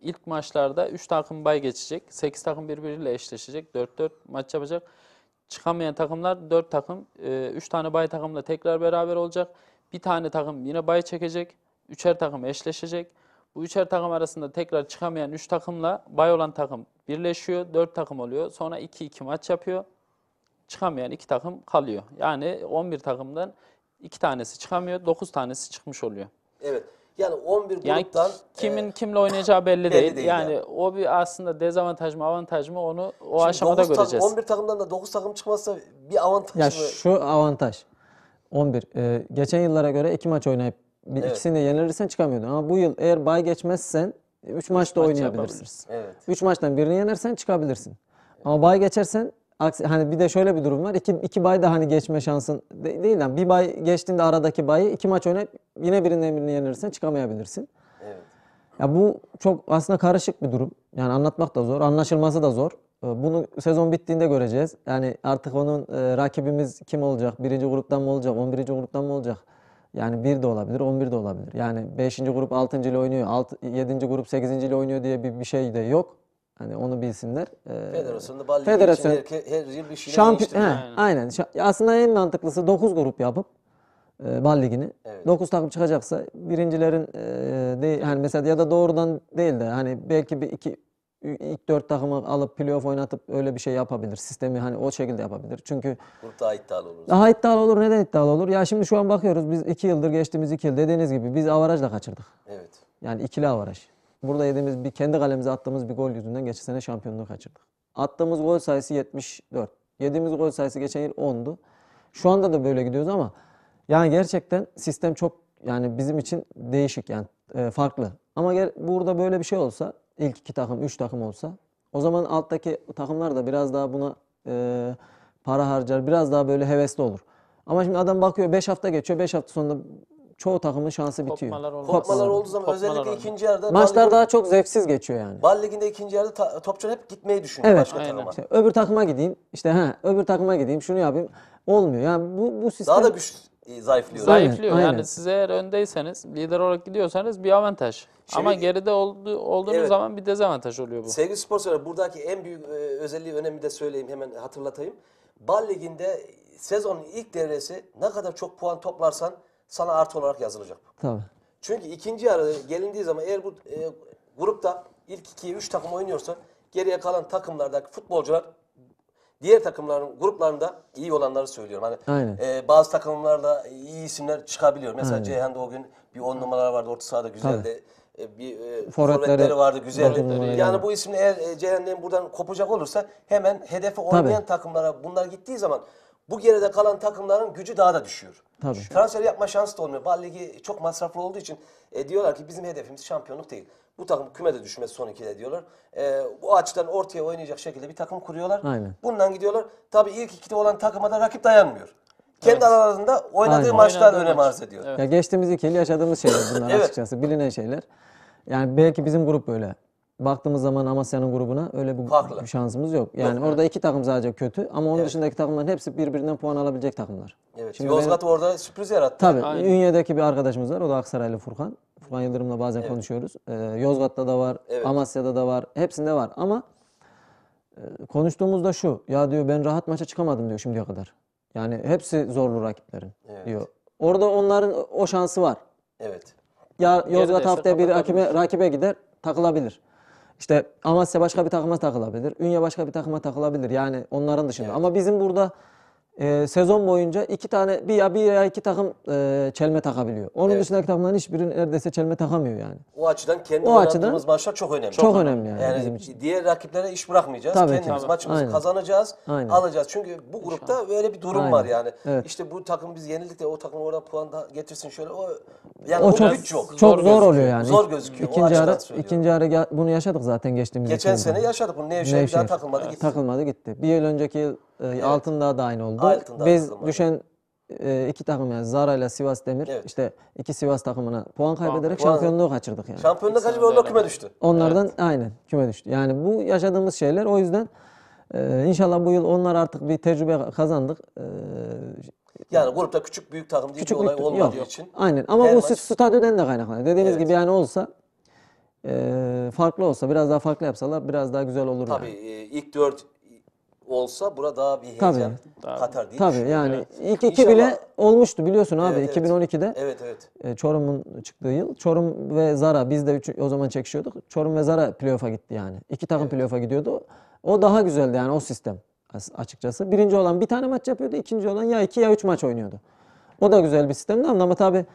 ilk maçlarda 3 takım bay geçecek. 8 takım birbiriyle eşleşecek. 4-4 maç yapacak. Çıkamayan takımlar 4 takım, e, 3 tane bay takımla tekrar beraber olacak. Bir tane takım yine bay çekecek. Üçer takım eşleşecek. Bu üçer takım arasında tekrar çıkamayan 3 takımla bay olan takım birleşiyor. 4 takım oluyor. Sonra 2-2 maç yapıyor çıkamayan iki takım kalıyor. Yani 11 takımdan iki tanesi çıkamıyor, 9 tanesi çıkmış oluyor. Evet. Yani 11 yani gruptan kimin e, kimle oynayacağı belli, belli değil. değil. Yani, yani o bir aslında dezavantaj mı avantaj mı onu o Şimdi aşamada göreceğiz. Takım, 11 takımdan da 9 takım çıkmazsa bir avantaj ya mı? Şu avantaj. 11. Ee, geçen yıllara göre iki maç oynayıp bir evet. ikisini de yenilirsen çıkamıyordun. Ama bu yıl eğer bay geçmezsen 3 e, maç da maç oynayabilirsin. 3 evet. Üç maçtan birini yenersen çıkabilirsin. Ama bay geçersen Aksi, hani bir de şöyle bir durum var. İki, iki bay da hani geçme şansın de, değil. Yani bir bay geçtiğinde aradaki bayı iki maç oynayıp yine birinin emrini yenirsen çıkamayabilirsin. Evet. Ya bu çok aslında karışık bir durum. Yani anlatmak da zor, anlaşılması da zor. Ee, bunu sezon bittiğinde göreceğiz. Yani artık onun e, rakibimiz kim olacak? Birinci gruptan mı olacak? On birinci gruptan mı olacak? Yani bir de olabilir, on bir de olabilir. Yani beşinci grup 6. ile oynuyor, alt yedinci grup 8. ile oynuyor diye bir, bir şey de yok. Hani onu bilsinler. Ee, Federasyonda bal federasyon, her, her yıl bir şeyler aynen. aynen. Aslında en mantıklısı 9 grup yapıp e, bal ligini. Evet. 9 takım çıkacaksa birincilerin e, değil hani mesela ya da doğrudan değil de hani belki bir iki ilk 4 takımı alıp playoff oynatıp öyle bir şey yapabilir. Sistemi hani o şekilde yapabilir. Çünkü grup daha iddialı olur. Daha iddialı olur. Neden iddialı olur? Ya şimdi şu an bakıyoruz biz 2 yıldır geçtiğimiz 2 yıl dediğiniz gibi biz avarajla kaçırdık. Evet. Yani ikili avaraj. Burada yediğimiz bir kendi kalemize attığımız bir gol yüzünden geçen sene şampiyonluğu kaçırdık. Attığımız gol sayısı 74. Yediğimiz gol sayısı geçen yıl 10'du. Şu anda da böyle gidiyoruz ama yani gerçekten sistem çok yani bizim için değişik yani e, farklı. Ama burada böyle bir şey olsa ilk iki takım, üç takım olsa o zaman alttaki takımlar da biraz daha buna e, para harcar, biraz daha böyle hevesli olur. Ama şimdi adam bakıyor 5 hafta geçiyor, 5 hafta sonunda çoğu takımın şansı bitiyor. Kopmalar, olmaz. kopmalar olduğu zaman Kopmalar özellikle olmaz. ikinci yarıda Maçlar daha çok zevksiz geçiyor yani. Bal liginde ikinci yarıda ta- topçu hep gitmeyi düşünüyor Evet. başka Aynen. takıma. İşte öbür takıma gideyim. işte ha öbür takıma gideyim. Şunu yapayım. Olmuyor. Yani bu bu sistem Daha da güç zayıflıyor. Zayıflıyor. aynen. Yani siz eğer öndeyseniz, lider olarak gidiyorsanız bir avantaj. Şimdi- Ama geride oldu, olduğunuz Evet. zaman bir dezavantaj oluyor bu. Sevgili sporcular, buradaki en büyük e, özelliği önemi de söyleyeyim hemen hatırlatayım. Bal liginde sezonun ilk devresi ne kadar çok puan toplarsan sana artı olarak yazılacak. Tabii. Çünkü ikinci yarı gelindiği zaman eğer bu e, grupta ilk ikiye üç takım oynuyorsa geriye kalan takımlardaki futbolcular diğer takımların gruplarında iyi olanları söylüyorum. Hani e, bazı takımlarda iyi isimler çıkabiliyor. Mesela Aynen. Ceyhan'da o gün bir on numaralar vardı orta sahada güzeldi. E, bir e, forvetleri vardı güzeldi. Yani, bu isimle eğer e, buradan kopacak olursa hemen hedefe oynayan Tabii. takımlara bunlar gittiği zaman bu geride kalan takımların gücü daha da düşüyor. Tabii. Transfer yapma şansı da olmuyor. Bal Ligi çok masraflı olduğu için e, diyorlar ki bizim hedefimiz şampiyonluk değil. Bu takım kümede düşmesi son ikide diyorlar. E, bu açıdan ortaya oynayacak şekilde bir takım kuruyorlar. Aynen. Bundan gidiyorlar. Tabii ilk ikide olan takıma da rakip dayanmıyor. Kendi evet. aralarında oynadığı Aynen. maçlar Oynadığı önem arz ediyor. Evet. Ya geçtiğimiz ikili yaşadığımız şeyler bunlar evet. açıkçası. Bilinen şeyler. Yani belki bizim grup böyle baktığımız zaman Amasya'nın grubuna öyle bir Farklı. şansımız yok. Yani Yok, orada iki takım sadece kötü ama onun Evet. dışındaki takımların hepsi birbirinden puan alabilecek takımlar. Evet. Şimdi Yozgat orada sürpriz yarattı. Tabii. Aynen. Ünye'deki bir arkadaşımız var. O da Aksaraylı Furkan. Furkan Yıldırım'la bazen konuşuyoruz. Ee, Yozgat'ta da var, Evet. Amasya'da da var. Hepsinde var ama e, konuştuğumuzda şu. Ya diyor ben rahat maça çıkamadım diyor şimdiye kadar. Yani hepsi zorlu rakiplerin Evet. diyor. Orada onların o- şansı var. Evet. Ya Yozgat değilse haftaya bir rakibe, rakibe gider takılabilir. İşte Amasya başka bir takıma takılabilir. Ünye başka bir takıma takılabilir. Yani onların dışında. Evet. Ama bizim burada e, sezon boyunca iki tane bir ya bir ya iki takım e, çelme takabiliyor. Onun Evet. dışındaki takımların hiçbiri neredeyse çelme takamıyor yani. O açıdan kendi O açıdan- maçlar çok önemli. Çok önemli yani bizim diğer rakiplere iş bırakmayacağız. Tabii Kendimiz Tabii. maçımızı Aynen. kazanacağız, Aynen. alacağız. Çünkü bu grupta böyle bir durum Aynen. var yani. Evet. İşte bu takım biz yenildik de o takım orada puan da getirsin şöyle. O yani o o çok güç yok. çok zor, gözüküyor. oluyor yani. Zor gözüküyor, İkinci açıdan ara söylüyorum. ikinci ara bunu yaşadık zaten geçtiğimiz Geçen yılda. sene yaşadık bunu. Nevşehir bir daha Nevşehir. takılmadı gitti. Takılmadı gitti. Bir yıl önceki yıl ee, evet. daha da aynı oldu. Altındağ Biz düşen e, iki takım yani Zara ile Sivas Demir Evet. işte iki Sivas takımına puan kaybederek puan- şampiyonluğu kaçırdık yani. Şampiyonluğu kaçıp İnsanlar onda küme düştü. Onlardan aynen küme düştü. Yani bu yaşadığımız şeyler o yüzden e, inşallah bu yıl onlar artık bir tecrübe kazandık. E, Yani grupta küçük büyük takım diye bir olay olmadığı yok. için. Aynen ama bu maç- statüden de kaynaklanıyor. Dediğimiz Evet. gibi yani olsa e, farklı olsa biraz daha farklı yapsalar biraz daha güzel olur Tabii yani. e, ilk dört olsa burada daha bir heyecan tabii. katar diye Tabii yani evet. ilk iki İnşallah... bile olmuştu biliyorsun abi evet, evet. 2012'de. Evet evet. Ee, Çorum'un çıktığı yıl. Çorum ve Zara biz de üç, o zaman çekişiyorduk. Çorum ve Zara playoff'a gitti yani. İki takım evet. playoff'a gidiyordu. O daha güzeldi yani o sistem açıkçası. Birinci olan bir tane maç yapıyordu. ikinci olan ya iki ya üç maç oynuyordu. O da güzel bir sistemdi ama tabii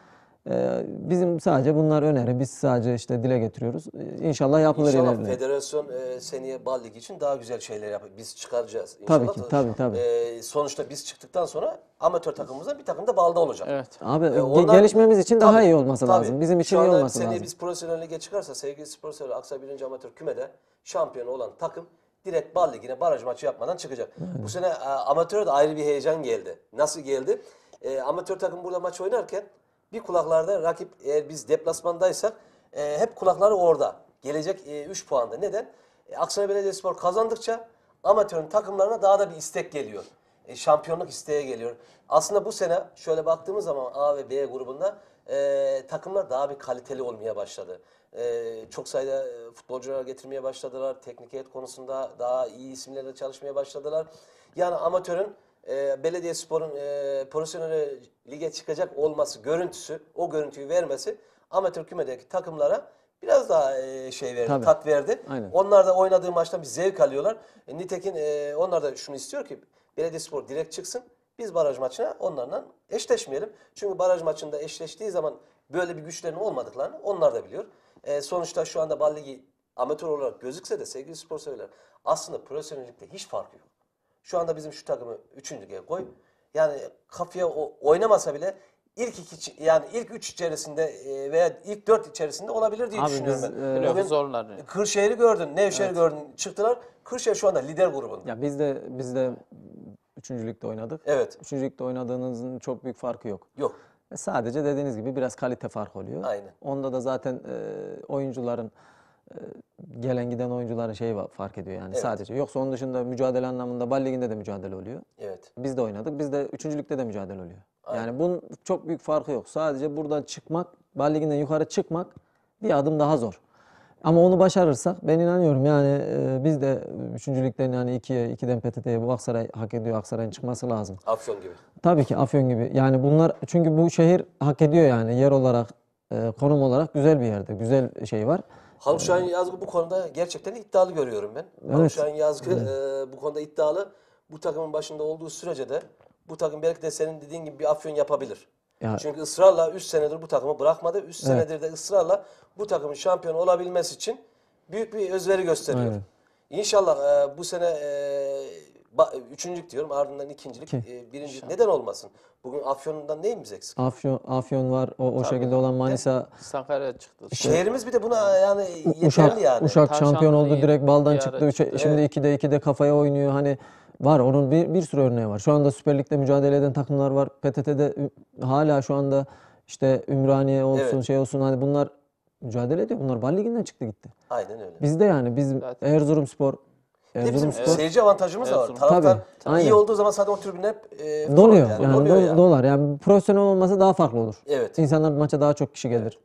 ee, bizim sadece bunlar öneri. Biz sadece işte dile getiriyoruz. Ee, inşallah yapılır İnşallah ileride. federasyon e, seneye bal ligi için daha güzel şeyler yapar. Biz çıkaracağız. İnşallah Tabii ki, da- tabii, tabii. e, sonuçta biz çıktıktan sonra amatör takımımızdan bir takım da balda olacak. Evet. Abi e, ge- ondan- gelişmemiz için daha Tabii, iyi olması tabii. lazım. Bizim için Şu iyi olması seneye lazım. biz profesyonel lige çıkarsa sevgili spor severler Aksa 1. Amatör Küme'de şampiyon olan takım direkt bal ligine baraj maçı yapmadan çıkacak. Bu sene e, amatöre de ayrı bir heyecan geldi. Nasıl geldi? E, amatör takım burada maç oynarken bir kulaklarda rakip eğer biz deplasmandaysak e, hep kulakları orada. Gelecek e, puanda. Neden? E, Aksaray Belediyespor kazandıkça amatörün takımlarına daha da bir istek geliyor. E, şampiyonluk isteğe geliyor. Aslında bu sene şöyle baktığımız zaman A ve B grubunda e, takımlar daha bir kaliteli olmaya başladı. E, çok sayıda e, futbolcular getirmeye başladılar. Teknik heyet konusunda daha iyi isimlerle çalışmaya başladılar. Yani amatörün e, belediye sporun e, profesyonel lige çıkacak olması görüntüsü, o görüntüyü vermesi amatör kümedeki takımlara biraz daha e, şey verdi, Tabii. tat verdi. Aynen. Onlar da oynadığı maçtan bir zevk alıyorlar. E, nitekin e, onlar da şunu istiyor ki belediye spor direkt çıksın. Biz baraj maçına onlarla eşleşmeyelim. Çünkü baraj maçında eşleştiği zaman böyle bir güçlerin olmadıklarını onlar da biliyor. E, sonuçta şu anda Bal amatör olarak gözükse de sevgili spor severler aslında profesyonellikte hiç farkı yok. Şu anda bizim şu takımı üçüncüye koy. Yani kafaya oynamasa bile ilk iki yani ilk üç içerisinde e, veya ilk dört içerisinde olabilir diye Abi düşünüyorum biz, ben. E, Bugün zorlar. Kırşehir'i gördün, Nevşehir evet. gördün, çıktılar. Kırşehir şu anda lider grubunda. Ya biz de biz de üçüncülükte oynadık. Evet. Üçüncülükte oynadığınızın çok büyük farkı yok. Yok. E, sadece dediğiniz gibi biraz kalite fark oluyor. Aynen. Onda da zaten e, oyuncuların ee, gelen giden oyuncuların şeyi fark ediyor yani evet. sadece. Yoksa onun dışında mücadele anlamında Bal Ligi'nde de mücadele oluyor. Evet. Biz de oynadık. Biz de üçüncülükte de mücadele oluyor. Aynen. Yani bunun çok büyük farkı yok. Sadece buradan çıkmak, Bal Ligi'nden yukarı çıkmak bir adım daha zor. Ama onu başarırsak ben inanıyorum yani e, biz de 3. ligden yani 2'ye 2'den PTT'ye bu Aksaray hak ediyor Aksaray'ın çıkması lazım. Afyon gibi. Tabii ki Afyon gibi. Yani bunlar çünkü bu şehir hak ediyor yani yer olarak e, konum olarak güzel bir yerde. Güzel şey var. Haluk Şahin Yazgı bu konuda gerçekten iddialı görüyorum ben. Evet. Haluk Şahin Yazgı evet. e, bu konuda iddialı. Bu takımın başında olduğu sürece de bu takım belki de senin dediğin gibi bir afyon yapabilir. Ya. Çünkü ısrarla 3 senedir bu takımı bırakmadı. 3 evet. senedir de ısrarla bu takımın şampiyon olabilmesi için büyük bir özveri gösteriyor. Evet. İnşallah e, bu sene e, üçüncülük diyorum ardından ikincilik, İki. e, birinci neden olmasın? Bugün Afyon'dan neyimiz eksik? Afyon, Afyon var o, o şekilde olan Manisa Sakarya çıktı. Şehrimiz bir de buna yani yeterli Uşak, yani. Uşak Tavşanlı şampiyon oldu direkt baldan çıktı. ara Üçe- çıktı. Şimdi 2'de 2'de kafaya oynuyor hani var onun bir, bir sürü örneği var. Şu anda Süper Lig'de mücadele eden takımlar var. PTT'de hala şu anda işte Ümraniye olsun Evet. şey olsun hani bunlar mücadele ediyor. Bunlar Bal Ligi'nden çıktı gitti. Aynen öyle. Bizde yani biz Zaten. Erzurumspor bir bizim Erzurumspor- seyirci avantajımız da var. Erzurum. Taraftar Tabii, iyi olduğu zaman zaten o tribünler e, Doluyor yani, do- yani. dolar. Yani profesyonel olmasa daha farklı olur. Evet. İnsanlar maça daha çok kişi gelir.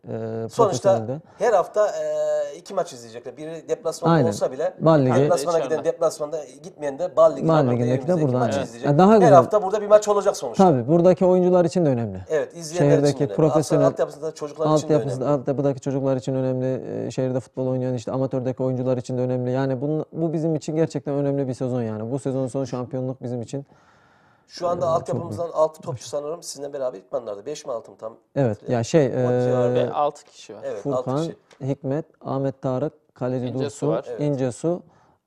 E, Sonuçta her hafta e, iki maç izleyecekler. Biri deplasmanda olsa bile Bal Ligi. deplasmana giden deplasmanda gitmeyen de Bal Ligi'de Bal Ligindeki de burada maç aynen. izleyecek. Ya daha her hafta burada bir maç olacak sonuçta. Tabii buradaki oyuncular için de önemli. Evet izleyenler Şehirdeki için de. profesyonel- altyapısında çocuklar için de Altyapısı, önemli. altyapıdaki çocuklar için önemli. E, şehirde futbol oynayan işte amatördeki oyuncular için de önemli. Yani bu bizim için için gerçekten önemli bir sezon yani. Bu sezonun sonu şampiyonluk bizim için. Şu anda ee, altyapımızdan 6 topçu sanırım sizinle beraber idmanlarda. 5 mi 6 mı tam? Evet ya şey ee, e, kişi var. Evet, Furkan, kişi. Hikmet, Ahmet Tarık, Kaleci İncesu Dursun, var, evet. İncesu.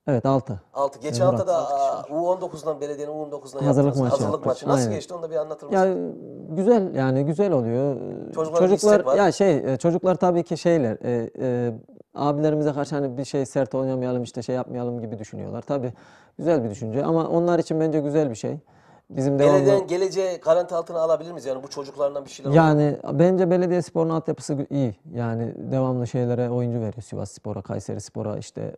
Evet 6. 6. Geçen Murat. hafta e, da aa, U19'dan belediyenin U19'dan Hazırlık maçı hazırlık yaptık. maçı. Nasıl Aynen. geçti onu da bir anlatır mısın? Ya güzel yani güzel oluyor. çocuklar bir ya şey e, çocuklar tabii ki şeyler e, e, abilerimize karşı hani bir şey sert oynamayalım işte şey yapmayalım gibi düşünüyorlar. Tabi güzel bir düşünce ama onlar için bence güzel bir şey. Bizim devamlı... Belediyenin geleceği garanti altına alabilir miyiz? Yani bu çocuklarından bir şeyler Yani olur. bence belediye sporun altyapısı iyi. Yani devamlı şeylere oyuncu veriyor. Sivas Spor'a, Kayseri Spor'a işte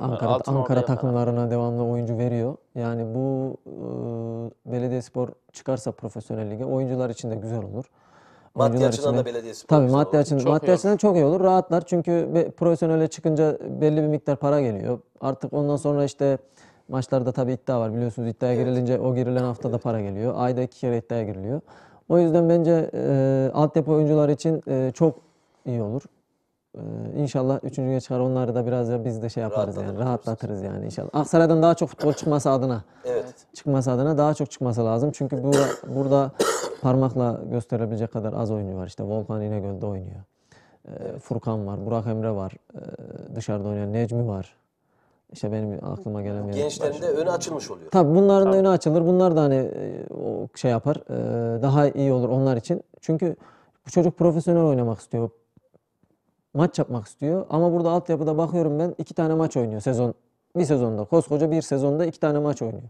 Ankara, Ankara takımlarına devamlı oyuncu veriyor. Yani bu e, belediye spor çıkarsa profesyonel lige oyuncular için de güzel olur. Maddi oyuncular açıdan için. da belediyesi. Tabii maddi olur. açıdan, Çok maddi iyi açıdan çok iyi olur. Rahatlar çünkü be- profesyonele çıkınca belli bir miktar para geliyor. Artık ondan sonra işte maçlarda tabii iddia var biliyorsunuz iddiaya girilince o girilen haftada para geliyor. Ayda iki kere iddiaya giriliyor. O yüzden bence e, altyapı oyuncular için e, çok iyi olur. Ee, inşallah inşallah üçüncü güne çıkar onları da biraz da biz de şey yaparız Rahatlatır yani rahatlatırız yani inşallah. Aksaray'dan ah, daha çok futbol çıkması adına. Evet. Çıkması adına daha çok çıkması lazım. Çünkü bu, burada parmakla gösterebilecek kadar az oyuncu var. İşte Volkan İnegöl'de oynuyor. Ee, Furkan var, Burak Emre var. Ee, dışarıda oynayan Necmi var. İşte benim aklıma gelen yani Gençlerin de önü açılmış oluyor. Tabii bunların da önü açılır. Bunlar da hani e, o şey yapar. Daha iyi olur onlar için. Çünkü bu çocuk profesyonel oynamak istiyor maç yapmak istiyor. Ama burada altyapıda bakıyorum ben iki tane maç oynuyor sezon. Bir sezonda koskoca bir sezonda iki tane maç oynuyor.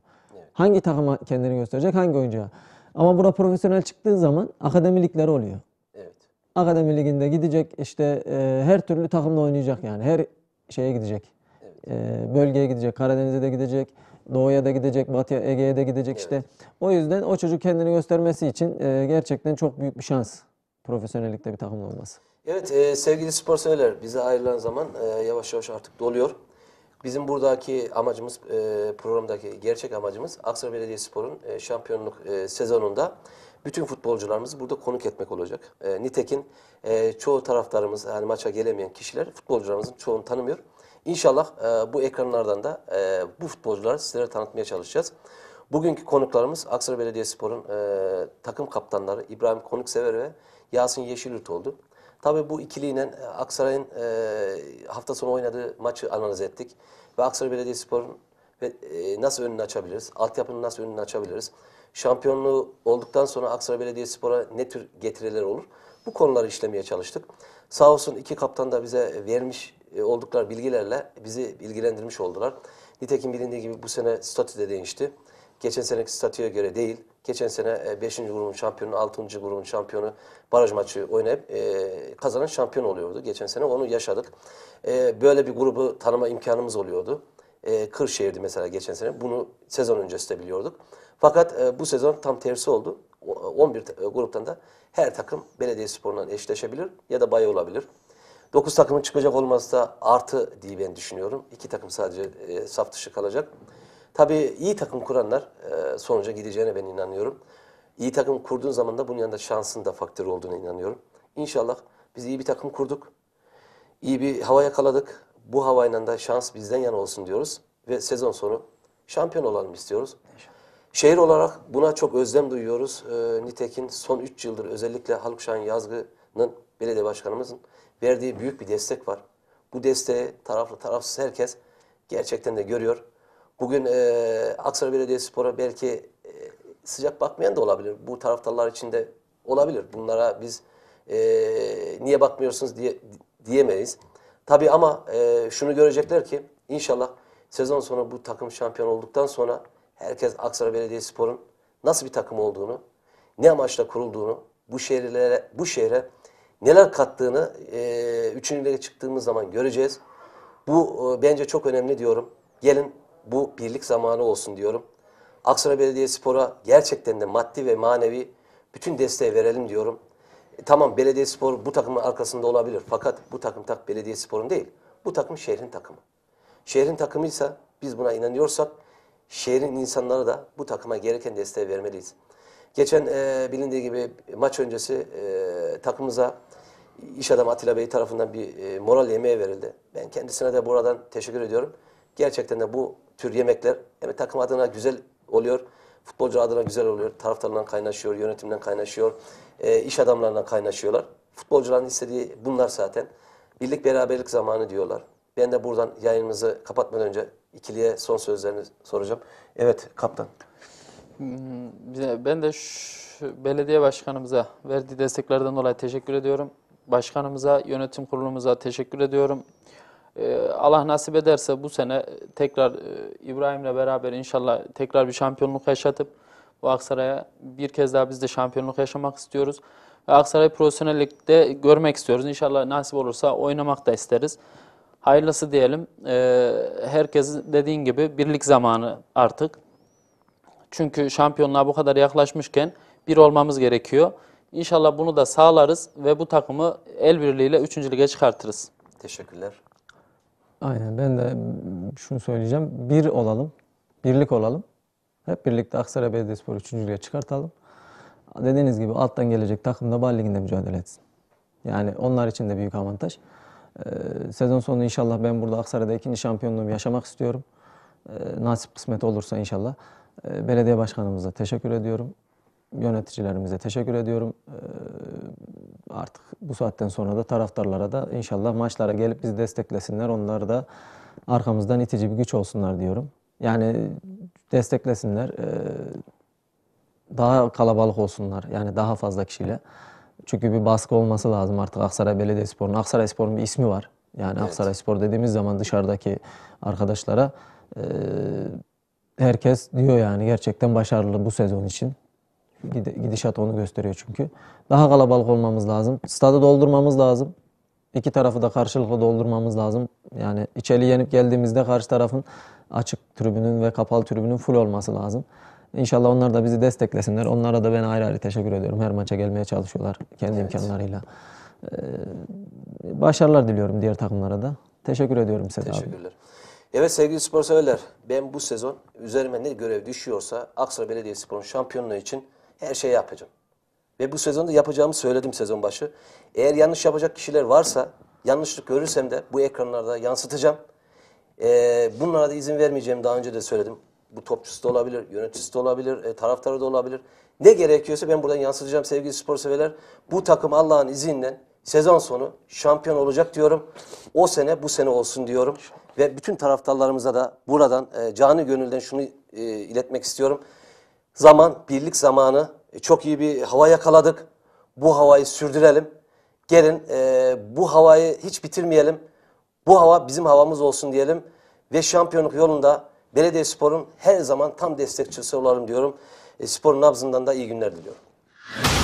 Hangi takıma kendini gösterecek hangi oyuncuya? Ama bura profesyonel çıktığı zaman akademilikler oluyor. Evet. Akademi liginde gidecek işte e, her türlü takımla oynayacak yani her şeye gidecek. Evet. E, bölgeye gidecek, Karadeniz'e de gidecek. Doğu'ya da gidecek, Batı'ya, Ege'ye de gidecek evet. işte. O yüzden o çocuk kendini göstermesi için e, gerçekten çok büyük bir şans profesyonellikte bir takımda olması. Evet e, sevgili spor severler bize ayrılan zaman e, yavaş yavaş artık doluyor. Bizim buradaki amacımız, e, programdaki gerçek amacımız Aksaray Belediyespor'un e, şampiyonluk e, sezonunda bütün futbolcularımızı burada konuk etmek olacak. E, nitekin e, çoğu taraftarımız, yani maça gelemeyen kişiler futbolcularımızın çoğunu tanımıyor. İnşallah e, bu ekranlardan da e, bu futbolcuları sizlere tanıtmaya çalışacağız. Bugünkü konuklarımız Aksaray Belediyespor'un e, takım kaptanları İbrahim Konuksever ve Yasin Yeşilürt oldu. Tabii bu ikiliyle e, Aksaray'ın e, hafta sonu oynadığı maçı analiz ettik. Ve Aksaray Belediyespor'un e, nasıl önünü açabiliriz? Altyapının nasıl önünü açabiliriz? Şampiyonluğu olduktan sonra Aksaray Belediyespor'a ne tür getiriler olur? Bu konuları işlemeye çalıştık. Sağ olsun iki kaptan da bize vermiş e, oldukları bilgilerle bizi bilgilendirmiş oldular. Nitekim bilindiği gibi bu sene statü de değişti. Geçen seneki statüye göre değil. Geçen sene 5. E, grubun şampiyonu, 6. grubun şampiyonu baraj maçı oynayıp e, kazanan şampiyon oluyordu. Geçen sene onu yaşadık. E, böyle bir grubu tanıma imkanımız oluyordu. Kırşehir'di mesela geçen sene. Bunu sezon öncesi de biliyorduk. Fakat bu sezon tam tersi oldu. 11 gruptan da her takım belediye sporundan eşleşebilir ya da bay olabilir. 9 takımın çıkacak olması da artı diye ben düşünüyorum. 2 takım sadece e, saf dışı kalacak. Tabii iyi takım kuranlar e, sonuca gideceğine ben inanıyorum. İyi takım kurduğun zaman da bunun yanında şansın da faktörü olduğuna inanıyorum. İnşallah biz iyi bir takım kurduk. İyi bir hava yakaladık. Bu havayla da şans bizden yana olsun diyoruz. Ve sezon sonu şampiyon olalım istiyoruz. Şehir olarak buna çok özlem duyuyoruz. E, nitekin son 3 yıldır özellikle Halkşahin Yazgı'nın belediye başkanımızın verdiği büyük bir destek var. Bu desteği taraflı tarafsız herkes gerçekten de görüyor. Bugün e, Aksaray Belediyespor'a belki e, sıcak bakmayan da olabilir. Bu taraftarlar de olabilir. Bunlara biz e, niye bakmıyorsunuz diye diyemeyiz. Tabii ama e, şunu görecekler ki inşallah sezon sonu bu takım şampiyon olduktan sonra herkes Aksaray Belediyespor'un nasıl bir takım olduğunu, ne amaçla kurulduğunu, bu şehirlere bu şehre neler kattığını e, üçüncü lige çıktığımız zaman göreceğiz. Bu e, bence çok önemli diyorum. Gelin bu birlik zamanı olsun diyorum. Aksaray Belediyespor'a gerçekten de maddi ve manevi bütün desteği verelim diyorum. E, tamam Belediyespor bu takımın arkasında olabilir fakat bu takım tak Belediyespor'un değil. Bu takım şehrin takımı. Şehrin takımıysa biz buna inanıyorsak şehrin insanları da bu takıma gereken desteği vermeliyiz. Geçen e, bilindiği gibi maç öncesi e, takımıza iş adamı Atilla Bey tarafından bir e, moral yemeği verildi. Ben kendisine de buradan teşekkür ediyorum. Gerçekten de bu tür yemekler evet takım adına güzel oluyor. Futbolcu adına güzel oluyor. Taraftarlarla kaynaşıyor, yönetimden kaynaşıyor. E, iş adamlarla kaynaşıyorlar. Futbolcuların istediği bunlar zaten. Birlik beraberlik zamanı diyorlar. Ben de buradan yayınımızı kapatmadan önce ikiliye son sözlerini soracağım. Evet kaptan. Hmm, ben de şu belediye başkanımıza verdiği desteklerden dolayı teşekkür ediyorum. Başkanımıza, yönetim kurulumuza teşekkür ediyorum. Ee, Allah nasip ederse bu sene tekrar e, İbrahim'le beraber inşallah tekrar bir şampiyonluk yaşatıp bu Aksaray'a bir kez daha biz de şampiyonluk yaşamak istiyoruz. Ve Aksaray profesyonellikte görmek istiyoruz. İnşallah nasip olursa oynamak da isteriz. Hayırlısı diyelim. Ee, herkes dediğin gibi birlik zamanı artık. Çünkü şampiyonluğa bu kadar yaklaşmışken bir olmamız gerekiyor. İnşallah bunu da sağlarız ve bu takımı el birliğiyle 3. lige çıkartırız. Teşekkürler. Aynen ben de şunu söyleyeceğim. Bir olalım, birlik olalım. Hep birlikte Aksaray Belediyespor'u üçüncülüğe çıkartalım. Dediğiniz gibi alttan gelecek takım da Bal Ligi'nde mücadele etsin. Yani onlar için de büyük avantaj. Ee, sezon sonu inşallah ben burada Aksaray'da ikinci şampiyonluğumu yaşamak istiyorum. Ee, nasip kısmet olursa inşallah. Ee, belediye başkanımıza teşekkür ediyorum yöneticilerimize teşekkür ediyorum. Ee, artık bu saatten sonra da taraftarlara da inşallah maçlara gelip bizi desteklesinler. Onlar da arkamızdan itici bir güç olsunlar diyorum. Yani desteklesinler. Ee, daha kalabalık olsunlar. Yani daha fazla kişiyle. Çünkü bir baskı olması lazım artık Aksaray Belediyespor'un. Aksaray Spor'un bir ismi var. Yani evet. Aksaray Spor dediğimiz zaman dışarıdaki arkadaşlara ee, herkes diyor yani gerçekten başarılı bu sezon için. Gidişat onu gösteriyor çünkü. Daha kalabalık olmamız lazım. Stadı doldurmamız lazım. İki tarafı da karşılıklı doldurmamız lazım. Yani içeri yenip geldiğimizde karşı tarafın açık tribünün ve kapalı tribünün full olması lazım. İnşallah onlar da bizi desteklesinler. Onlara da ben ayrı ayrı teşekkür ediyorum. Her maça gelmeye çalışıyorlar kendi evet. imkanlarıyla. Ee, başarılar diliyorum diğer takımlara da. Teşekkür ediyorum size Teşekkürler. Abi. Evet sevgili spor severler ben bu sezon üzerime ne görev düşüyorsa Aksaray Belediyespor'un şampiyonluğu için her şeyi yapacağım. Ve bu sezonda yapacağımı söyledim sezon başı. Eğer yanlış yapacak kişiler varsa, yanlışlık görürsem de bu ekranlarda yansıtacağım. Ee, bunlara da izin vermeyeceğim daha önce de söyledim. Bu topçusu da olabilir, yöneticisi de olabilir, e, taraftarı da olabilir. Ne gerekiyorsa ben buradan yansıtacağım sevgili spor severler. Bu takım Allah'ın izniyle sezon sonu şampiyon olacak diyorum. O sene bu sene olsun diyorum. Ve bütün taraftarlarımıza da buradan e, canı gönülden şunu e, iletmek istiyorum zaman, birlik zamanı e, çok iyi bir hava yakaladık. Bu havayı sürdürelim. Gelin e, bu havayı hiç bitirmeyelim. Bu hava bizim havamız olsun diyelim. Ve şampiyonluk yolunda belediye sporun her zaman tam destekçisi olalım diyorum. E, sporun nabzından da iyi günler diliyorum.